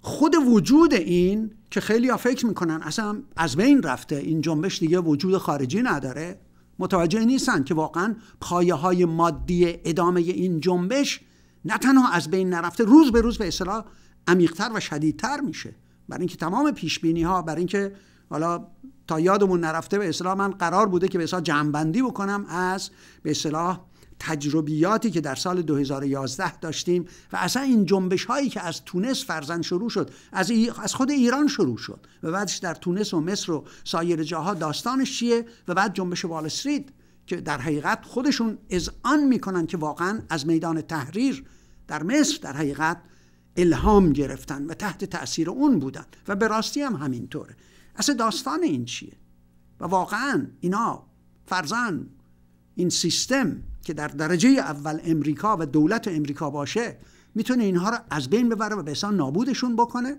خود وجود این که خیلی ها فکر میکنن اصلا از بین رفته این جنبش دیگه وجود خارجی نداره متوجه نیستن که واقعا پایه های مادی ادامه این جنبش نه تنها از بین نرفته روز به روز به اصطلاح عمیقتر و شدیدتر میشه برای اینکه تمام پیش بینی ها برای اینکه حالا تا یادمون نرفته به اصطلاح من قرار بوده که به اصطلاح جنبندی بکنم از به اصطلاح تجربیاتی که در سال 2011 داشتیم و اصلا این جنبش هایی که از تونس فرزن شروع شد از, از خود ایران شروع شد و بعدش در تونس و مصر و سایر جاها داستانش چیه و بعد جنبش وال که در حقیقت خودشون اذعان میکنن که واقعا از میدان تحریر در مصر در حقیقت الهام گرفتن و تحت تاثیر اون بودن و به راستی هم همینطوره اصل داستان این چیه و واقعا اینا فرزن این سیستم که در درجه اول امریکا و دولت امریکا باشه میتونه اینها رو از بین ببره و به نابودشون بکنه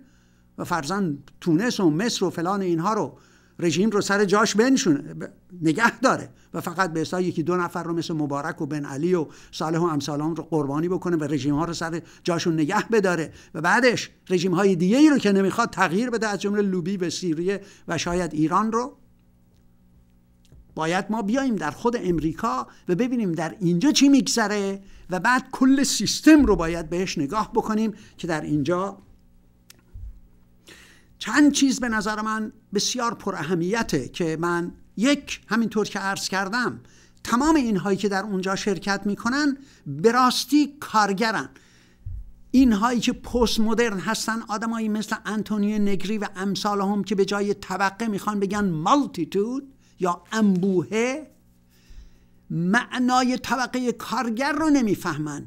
و فرزن تونس و مصر و فلان اینها رو رژیم رو سر جاش بنشونه نگه داره و فقط به اصلا یکی دو نفر رو مثل مبارک و بن علی و صالح و امسالان رو قربانی بکنه و رژیم ها رو سر جاشون نگه بداره و بعدش رژیم های دیگه ای رو که نمیخواد تغییر بده از جمله لوبی و سیریه و شاید ایران رو باید ما بیاییم در خود امریکا و ببینیم در اینجا چی میگذره و بعد کل سیستم رو باید بهش نگاه بکنیم که در اینجا چند چیز به نظر من بسیار پر اهمیته که من یک همینطور که عرض کردم تمام اینهایی که در اونجا شرکت میکنن به راستی کارگرن اینهایی که پست مدرن هستن آدمایی مثل انتونیو نگری و امثال هم که به جای طبقه میخوان بگن مالتیتود یا انبوهه معنای طبقه کارگر رو نمیفهمن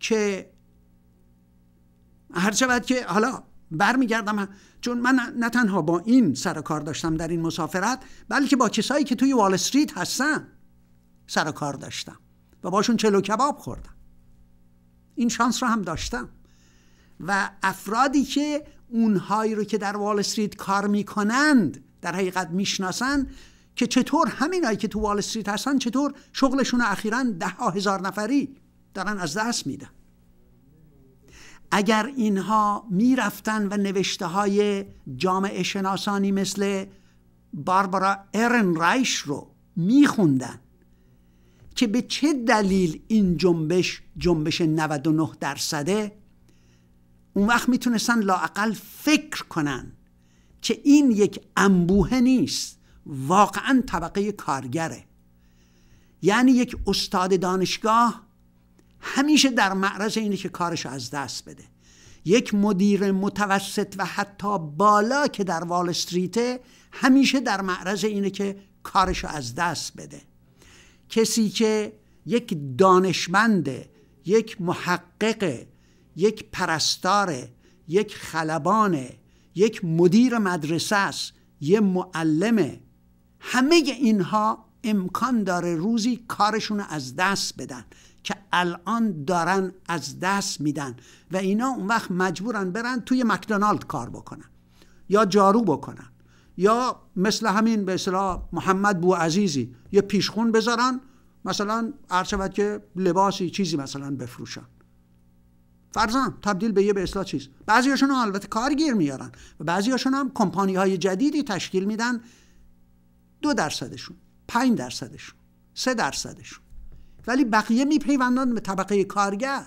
که هر شود که حالا برمیگردم چون من نه تنها با این سر کار داشتم در این مسافرت بلکه با کسایی که توی وال استریت هستن سر کار داشتم و باشون چلو کباب خوردم این شانس رو هم داشتم و افرادی که اونهایی رو که در وال استریت کار میکنند در حقیقت میشناسن که چطور همینایی که تو وال استریت هستن چطور شغلشون اخیرا ده ها هزار نفری دارن از دست میدن اگر اینها میرفتن و نوشته های جامعه شناسانی مثل باربارا ارن رایش رو میخوندن که به چه دلیل این جنبش جنبش 99 درصده اون وقت میتونستن لاقل فکر کنن که این یک انبوه نیست واقعا طبقه کارگره یعنی یک استاد دانشگاه همیشه در معرض اینه که کارش از دست بده یک مدیر متوسط و حتی بالا که در وال استریت همیشه در معرض اینه که کارش از دست بده کسی که یک دانشمند یک محقق یک پرستار یک خلبان یک مدیر مدرسه است یه معلمه همه اینها امکان داره روزی کارشون از دست بدن که الان دارن از دست میدن و اینا اون وقت مجبورن برن توی مکدونالد کار بکنن یا جارو بکنن یا مثل همین به اصطلاح محمد بو عزیزی یا پیشخون بذارن مثلا شود که لباسی چیزی مثلا بفروشن فرزان تبدیل به یه به اصلاح چیز بعضیاشون البته کارگیر میارن و هاشون هم کمپانی های جدیدی تشکیل میدن دو درصدشون پنج درصدشون سه درصدشون ولی بقیه میپیوندن به طبقه کارگر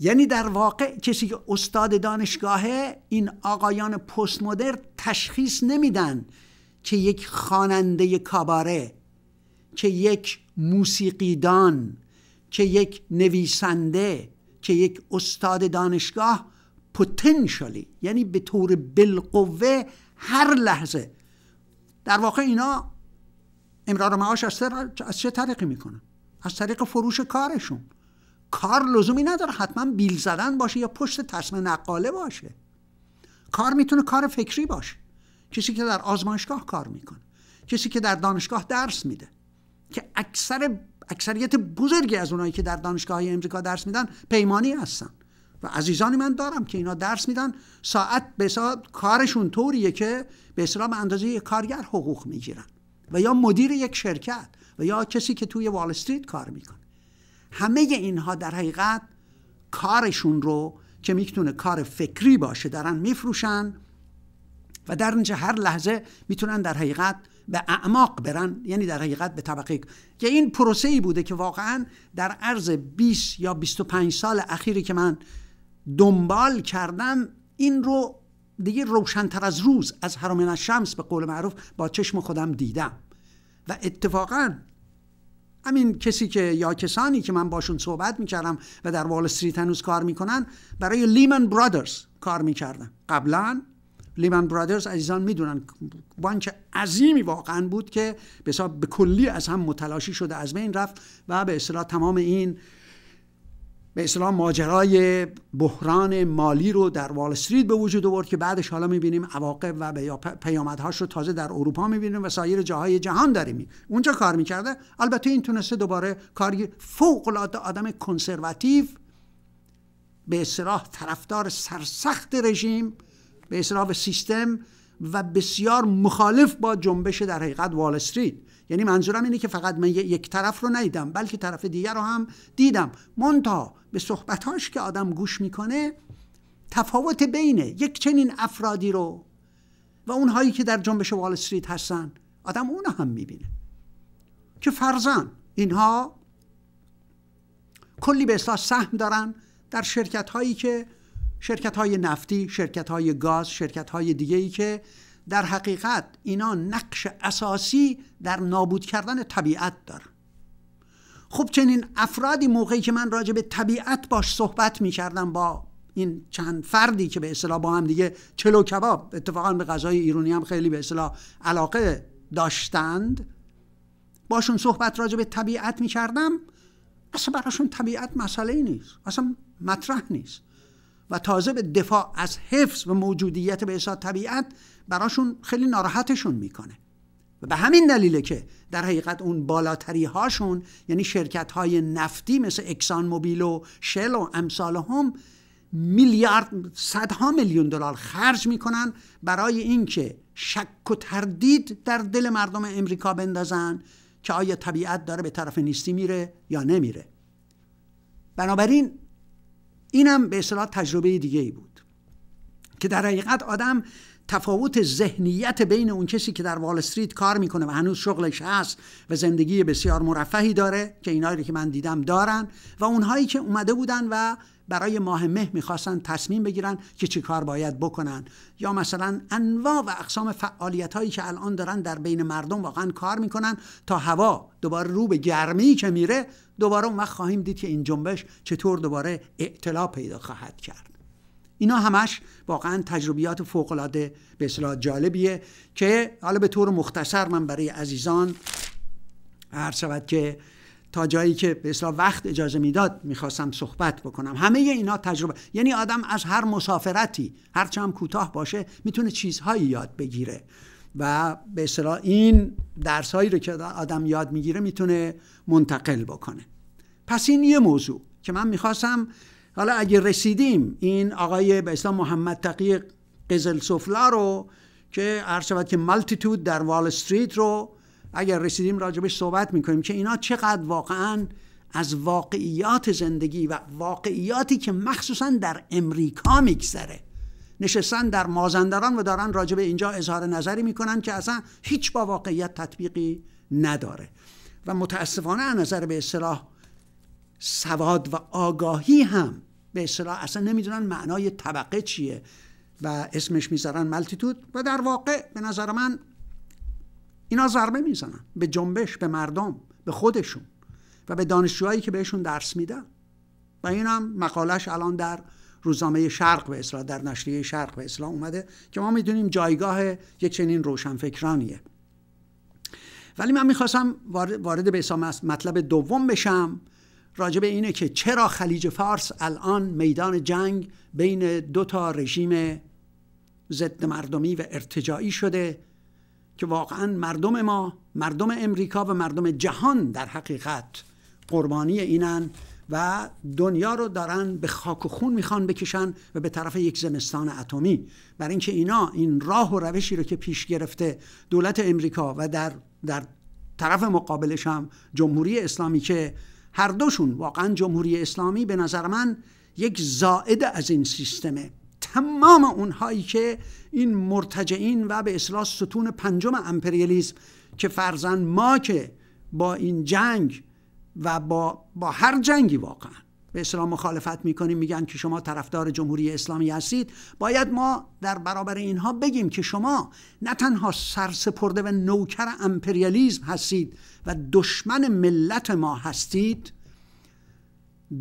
یعنی در واقع کسی که استاد دانشگاهه این آقایان پست مدر تشخیص نمیدن که یک خواننده کاباره که یک موسیقیدان که یک نویسنده که یک استاد دانشگاه پوتنشالی یعنی به طور بالقوه هر لحظه در واقع اینا امرار معاش از, از چه طریقی میکنن از طریق فروش کارشون کار لزومی نداره حتما بیل زدن باشه یا پشت تصمه نقاله باشه کار میتونه کار فکری باشه کسی که در آزمایشگاه کار میکنه کسی که در دانشگاه درس میده که اکثر اکثریت بزرگی از اونایی که در دانشگاه های امریکا درس میدن پیمانی هستن و عزیزانی من دارم که اینا درس میدن ساعت به ساعت کارشون طوریه که به اصطلاح اندازه یک کارگر حقوق میگیرن و یا مدیر یک شرکت و یا کسی که توی وال استریت کار میکنه همه اینها در حقیقت کارشون رو که میتونه کار فکری باشه دارن میفروشن و در اینجا هر لحظه میتونن در حقیقت به اعماق برن یعنی در حقیقت به طبقه که این پروسه ای بوده که واقعا در عرض 20 یا 25 سال اخیری که من دنبال کردم این رو دیگه روشنتر از روز از حرامین شمس به قول معروف با چشم خودم دیدم و اتفاقا همین کسی که یا کسانی که من باشون صحبت میکردم و در وال استریت هنوز کار میکنن برای لیمن برادرز کار میکردم قبلا لیمن برادرز عزیزان میدونن بانک عظیمی واقعا بود که به به کلی از هم متلاشی شده از بین رفت و به اصطلاح تمام این به اسلام ماجرای بحران مالی رو در وال استریت به وجود آورد که بعدش حالا میبینیم عواقب و پیامدهاش رو تازه در اروپا میبینیم و سایر جاهای جهان داریم اونجا کار میکرده البته این تونسته دوباره کاری فوق العاده آدم کنسرواتیو به اصطلاح طرفدار سرسخت رژیم به اصطلاح سیستم و بسیار مخالف با جنبش در حقیقت وال استریت یعنی منظورم اینه که فقط من یک طرف رو ندیدم بلکه طرف دیگر رو هم دیدم به صحبتاش که آدم گوش میکنه تفاوت بین یک چنین افرادی رو و اونهایی که در جنبش وال استریت هستن آدم اون هم میبینه که فرزن اینها کلی به اصلاح سهم دارن در شرکت هایی که شرکت های نفتی، شرکت های گاز، شرکت های دیگه ای که در حقیقت اینا نقش اساسی در نابود کردن طبیعت دارن خب چنین افرادی موقعی که من راجع به طبیعت باش صحبت می کردم با این چند فردی که به اصطلاح با هم دیگه چلو کباب اتفاقا به غذای ایرونی هم خیلی به اصطلاح علاقه داشتند باشون صحبت راجع به طبیعت می کردم اصلا براشون طبیعت مسئله نیست اصلا مطرح نیست و تازه به دفاع از حفظ و موجودیت به اصطلاح طبیعت براشون خیلی ناراحتشون میکنه و به همین دلیله که در حقیقت اون بالاتری هاشون یعنی شرکت های نفتی مثل اکسان موبیل و شل و امثال هم میلیارد صدها میلیون دلار خرج میکنن برای اینکه شک و تردید در دل مردم امریکا بندازن که آیا طبیعت داره به طرف نیستی میره یا نمیره بنابراین اینم به اصطلاح تجربه دیگه ای بود که در حقیقت آدم تفاوت ذهنیت بین اون کسی که در وال استریت کار میکنه و هنوز شغلش هست و زندگی بسیار مرفهی داره که اینایی که من دیدم دارن و اونهایی که اومده بودن و برای ماه مه میخواستن تصمیم بگیرن که چه کار باید بکنن یا مثلا انواع و اقسام فعالیت هایی که الان دارن در بین مردم واقعا کار میکنن تا هوا دوباره رو به گرمی که میره دوباره اون وقت خواهیم دید که این جنبش چطور دوباره اعتلا پیدا خواهد کرد اینا همش واقعا تجربیات فوقالعاده به اصطلاح جالبیه که حالا به طور مختصر من برای عزیزان هر شود که تا جایی که به وقت اجازه میداد میخواستم صحبت بکنم همه اینا تجربه یعنی آدم از هر مسافرتی هرچه هم کوتاه باشه میتونه چیزهایی یاد بگیره و به اصطلاح این درسهایی رو که آدم یاد میگیره میتونه منتقل بکنه پس این یه موضوع که من میخواستم حالا اگه رسیدیم این آقای به اسلام محمد تقی قزل سفلا رو که عرض شود که مالتیتود در وال استریت رو اگر رسیدیم راجبش صحبت میکنیم که اینا چقدر واقعا از واقعیات زندگی و واقعیاتی که مخصوصا در امریکا میگذره نشستن در مازندران و دارن راجب اینجا اظهار نظری میکنن که اصلا هیچ با واقعیت تطبیقی نداره و متاسفانه از نظر به اصطلاح سواد و آگاهی هم به اصطلاح اصلا نمیدونن معنای طبقه چیه و اسمش میذارن ملتیتود و در واقع به نظر من اینا ضربه میزنن به جنبش به مردم به خودشون و به دانشجوهایی که بهشون درس میدن و این هم مقالش الان در روزنامه شرق به اصلاح در نشریه شرق به اصلا اومده که ما میدونیم جایگاه یه چنین روشنفکرانیه ولی من میخواستم وارد به مطلب دوم بشم راجب اینه که چرا خلیج فارس الان میدان جنگ بین دو تا رژیم ضد مردمی و ارتجاعی شده که واقعا مردم ما مردم امریکا و مردم جهان در حقیقت قربانی اینن و دنیا رو دارن به خاک و خون میخوان بکشن و به طرف یک زمستان اتمی برای اینکه اینا این راه و روشی رو که پیش گرفته دولت امریکا و در, در طرف مقابلش هم جمهوری اسلامی که هر دوشون واقعا جمهوری اسلامی به نظر من یک زائد از این سیستمه تمام اونهایی که این مرتجعین و به اصلاح ستون پنجم امپریالیزم که فرزن ما که با این جنگ و با, با هر جنگی واقعا به اسلام مخالفت میکنیم میگن که شما طرفدار جمهوری اسلامی هستید باید ما در برابر اینها بگیم که شما نه تنها سرسپرده و نوکر امپریالیزم هستید و دشمن ملت ما هستید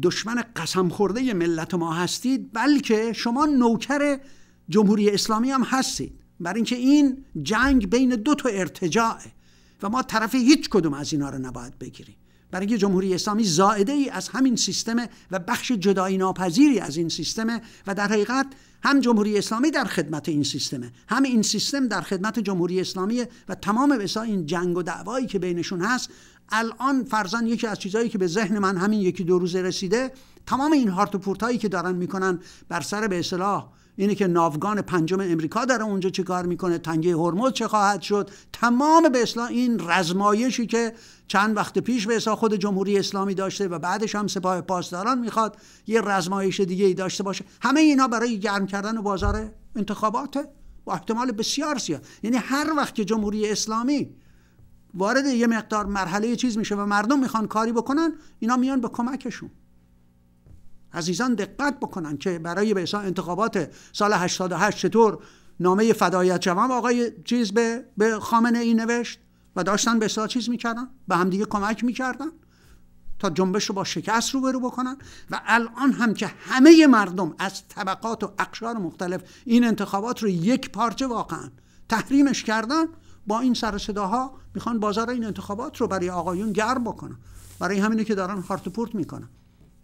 دشمن قسم خورده ملت ما هستید بلکه شما نوکر جمهوری اسلامی هم هستید بر اینکه این جنگ بین دو تا ارتجاعه و ما طرف هیچ کدوم از اینا رو نباید بگیریم برای جمهوری اسلامی زائده ای از همین سیستم و بخش جدایی ناپذیری از این سیستم و در حقیقت هم جمهوری اسلامی در خدمت این سیستمه هم این سیستم در خدمت جمهوری اسلامی و تمام بسا این جنگ و دعوایی که بینشون هست الان فرزن یکی از چیزهایی که به ذهن من همین یکی دو روزه رسیده تمام این هارت و که دارن میکنن بر سر به اصلاح اینه که ناوگان پنجم امریکا در اونجا چه کار میکنه تنگه هرمز چه خواهد شد تمام به اسلام این رزمایشی که چند وقت پیش به اصلاح خود جمهوری اسلامی داشته و بعدش هم سپاه پاسداران میخواد یه رزمایش دیگه ای داشته باشه همه اینا برای گرم کردن بازار انتخاباته و احتمال بسیار زیاد یعنی هر وقت که جمهوری اسلامی وارد یه مقدار مرحله چیز میشه و مردم میخوان کاری بکنن اینا میان به کمکشون عزیزان دقت بکنن که برای به انتخابات سال 88 چطور نامه فدایت جوان آقای چیز به به خامنه ای نوشت و داشتن به اصلا چیز میکردن به همدیگه کمک میکردن تا جنبش رو با شکست برو بکنن و الان هم که همه مردم از طبقات و اقشار مختلف این انتخابات رو یک پارچه واقعا تحریمش کردن با این سر صداها میخوان بازار این انتخابات رو برای آقایون گرم بکنن برای همینه که دارن هارتپورت میکنن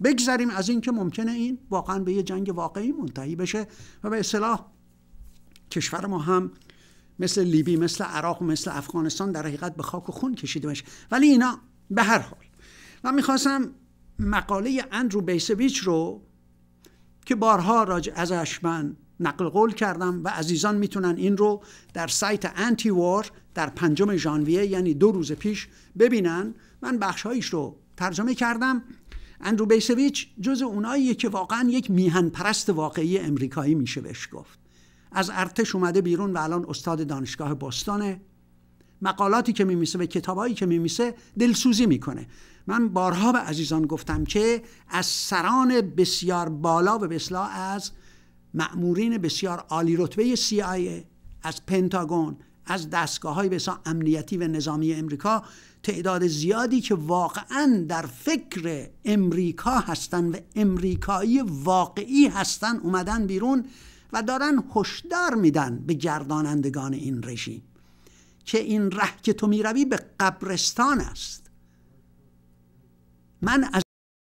بگذریم از اینکه ممکنه این واقعا به یه جنگ واقعی منتهی بشه و به اصطلاح کشور ما هم مثل لیبی مثل عراق مثل افغانستان در حقیقت به خاک و خون کشیده بشه ولی اینا به هر حال من میخواستم مقاله اندرو بیسویچ رو که بارها راج ازش من نقل قول کردم و عزیزان میتونن این رو در سایت انتی وار در پنجم ژانویه یعنی دو روز پیش ببینن من بخشهایش رو ترجمه کردم اندرو بیسویچ جز اوناییه که واقعا یک میهن پرست واقعی امریکایی میشه بهش گفت از ارتش اومده بیرون و الان استاد دانشگاه بستانه مقالاتی که میمیسه و کتابایی که میمیسه دلسوزی میکنه من بارها به عزیزان گفتم که از سران بسیار بالا و بسلا از معمورین بسیار عالی رتبه CIA از پنتاگون از دستگاه های بسا امنیتی و نظامی امریکا تعداد زیادی که واقعا در فکر امریکا هستند و امریکایی واقعی هستن اومدن بیرون و دارن هشدار میدن به گردانندگان این رژیم که این ره که تو میروی به قبرستان است من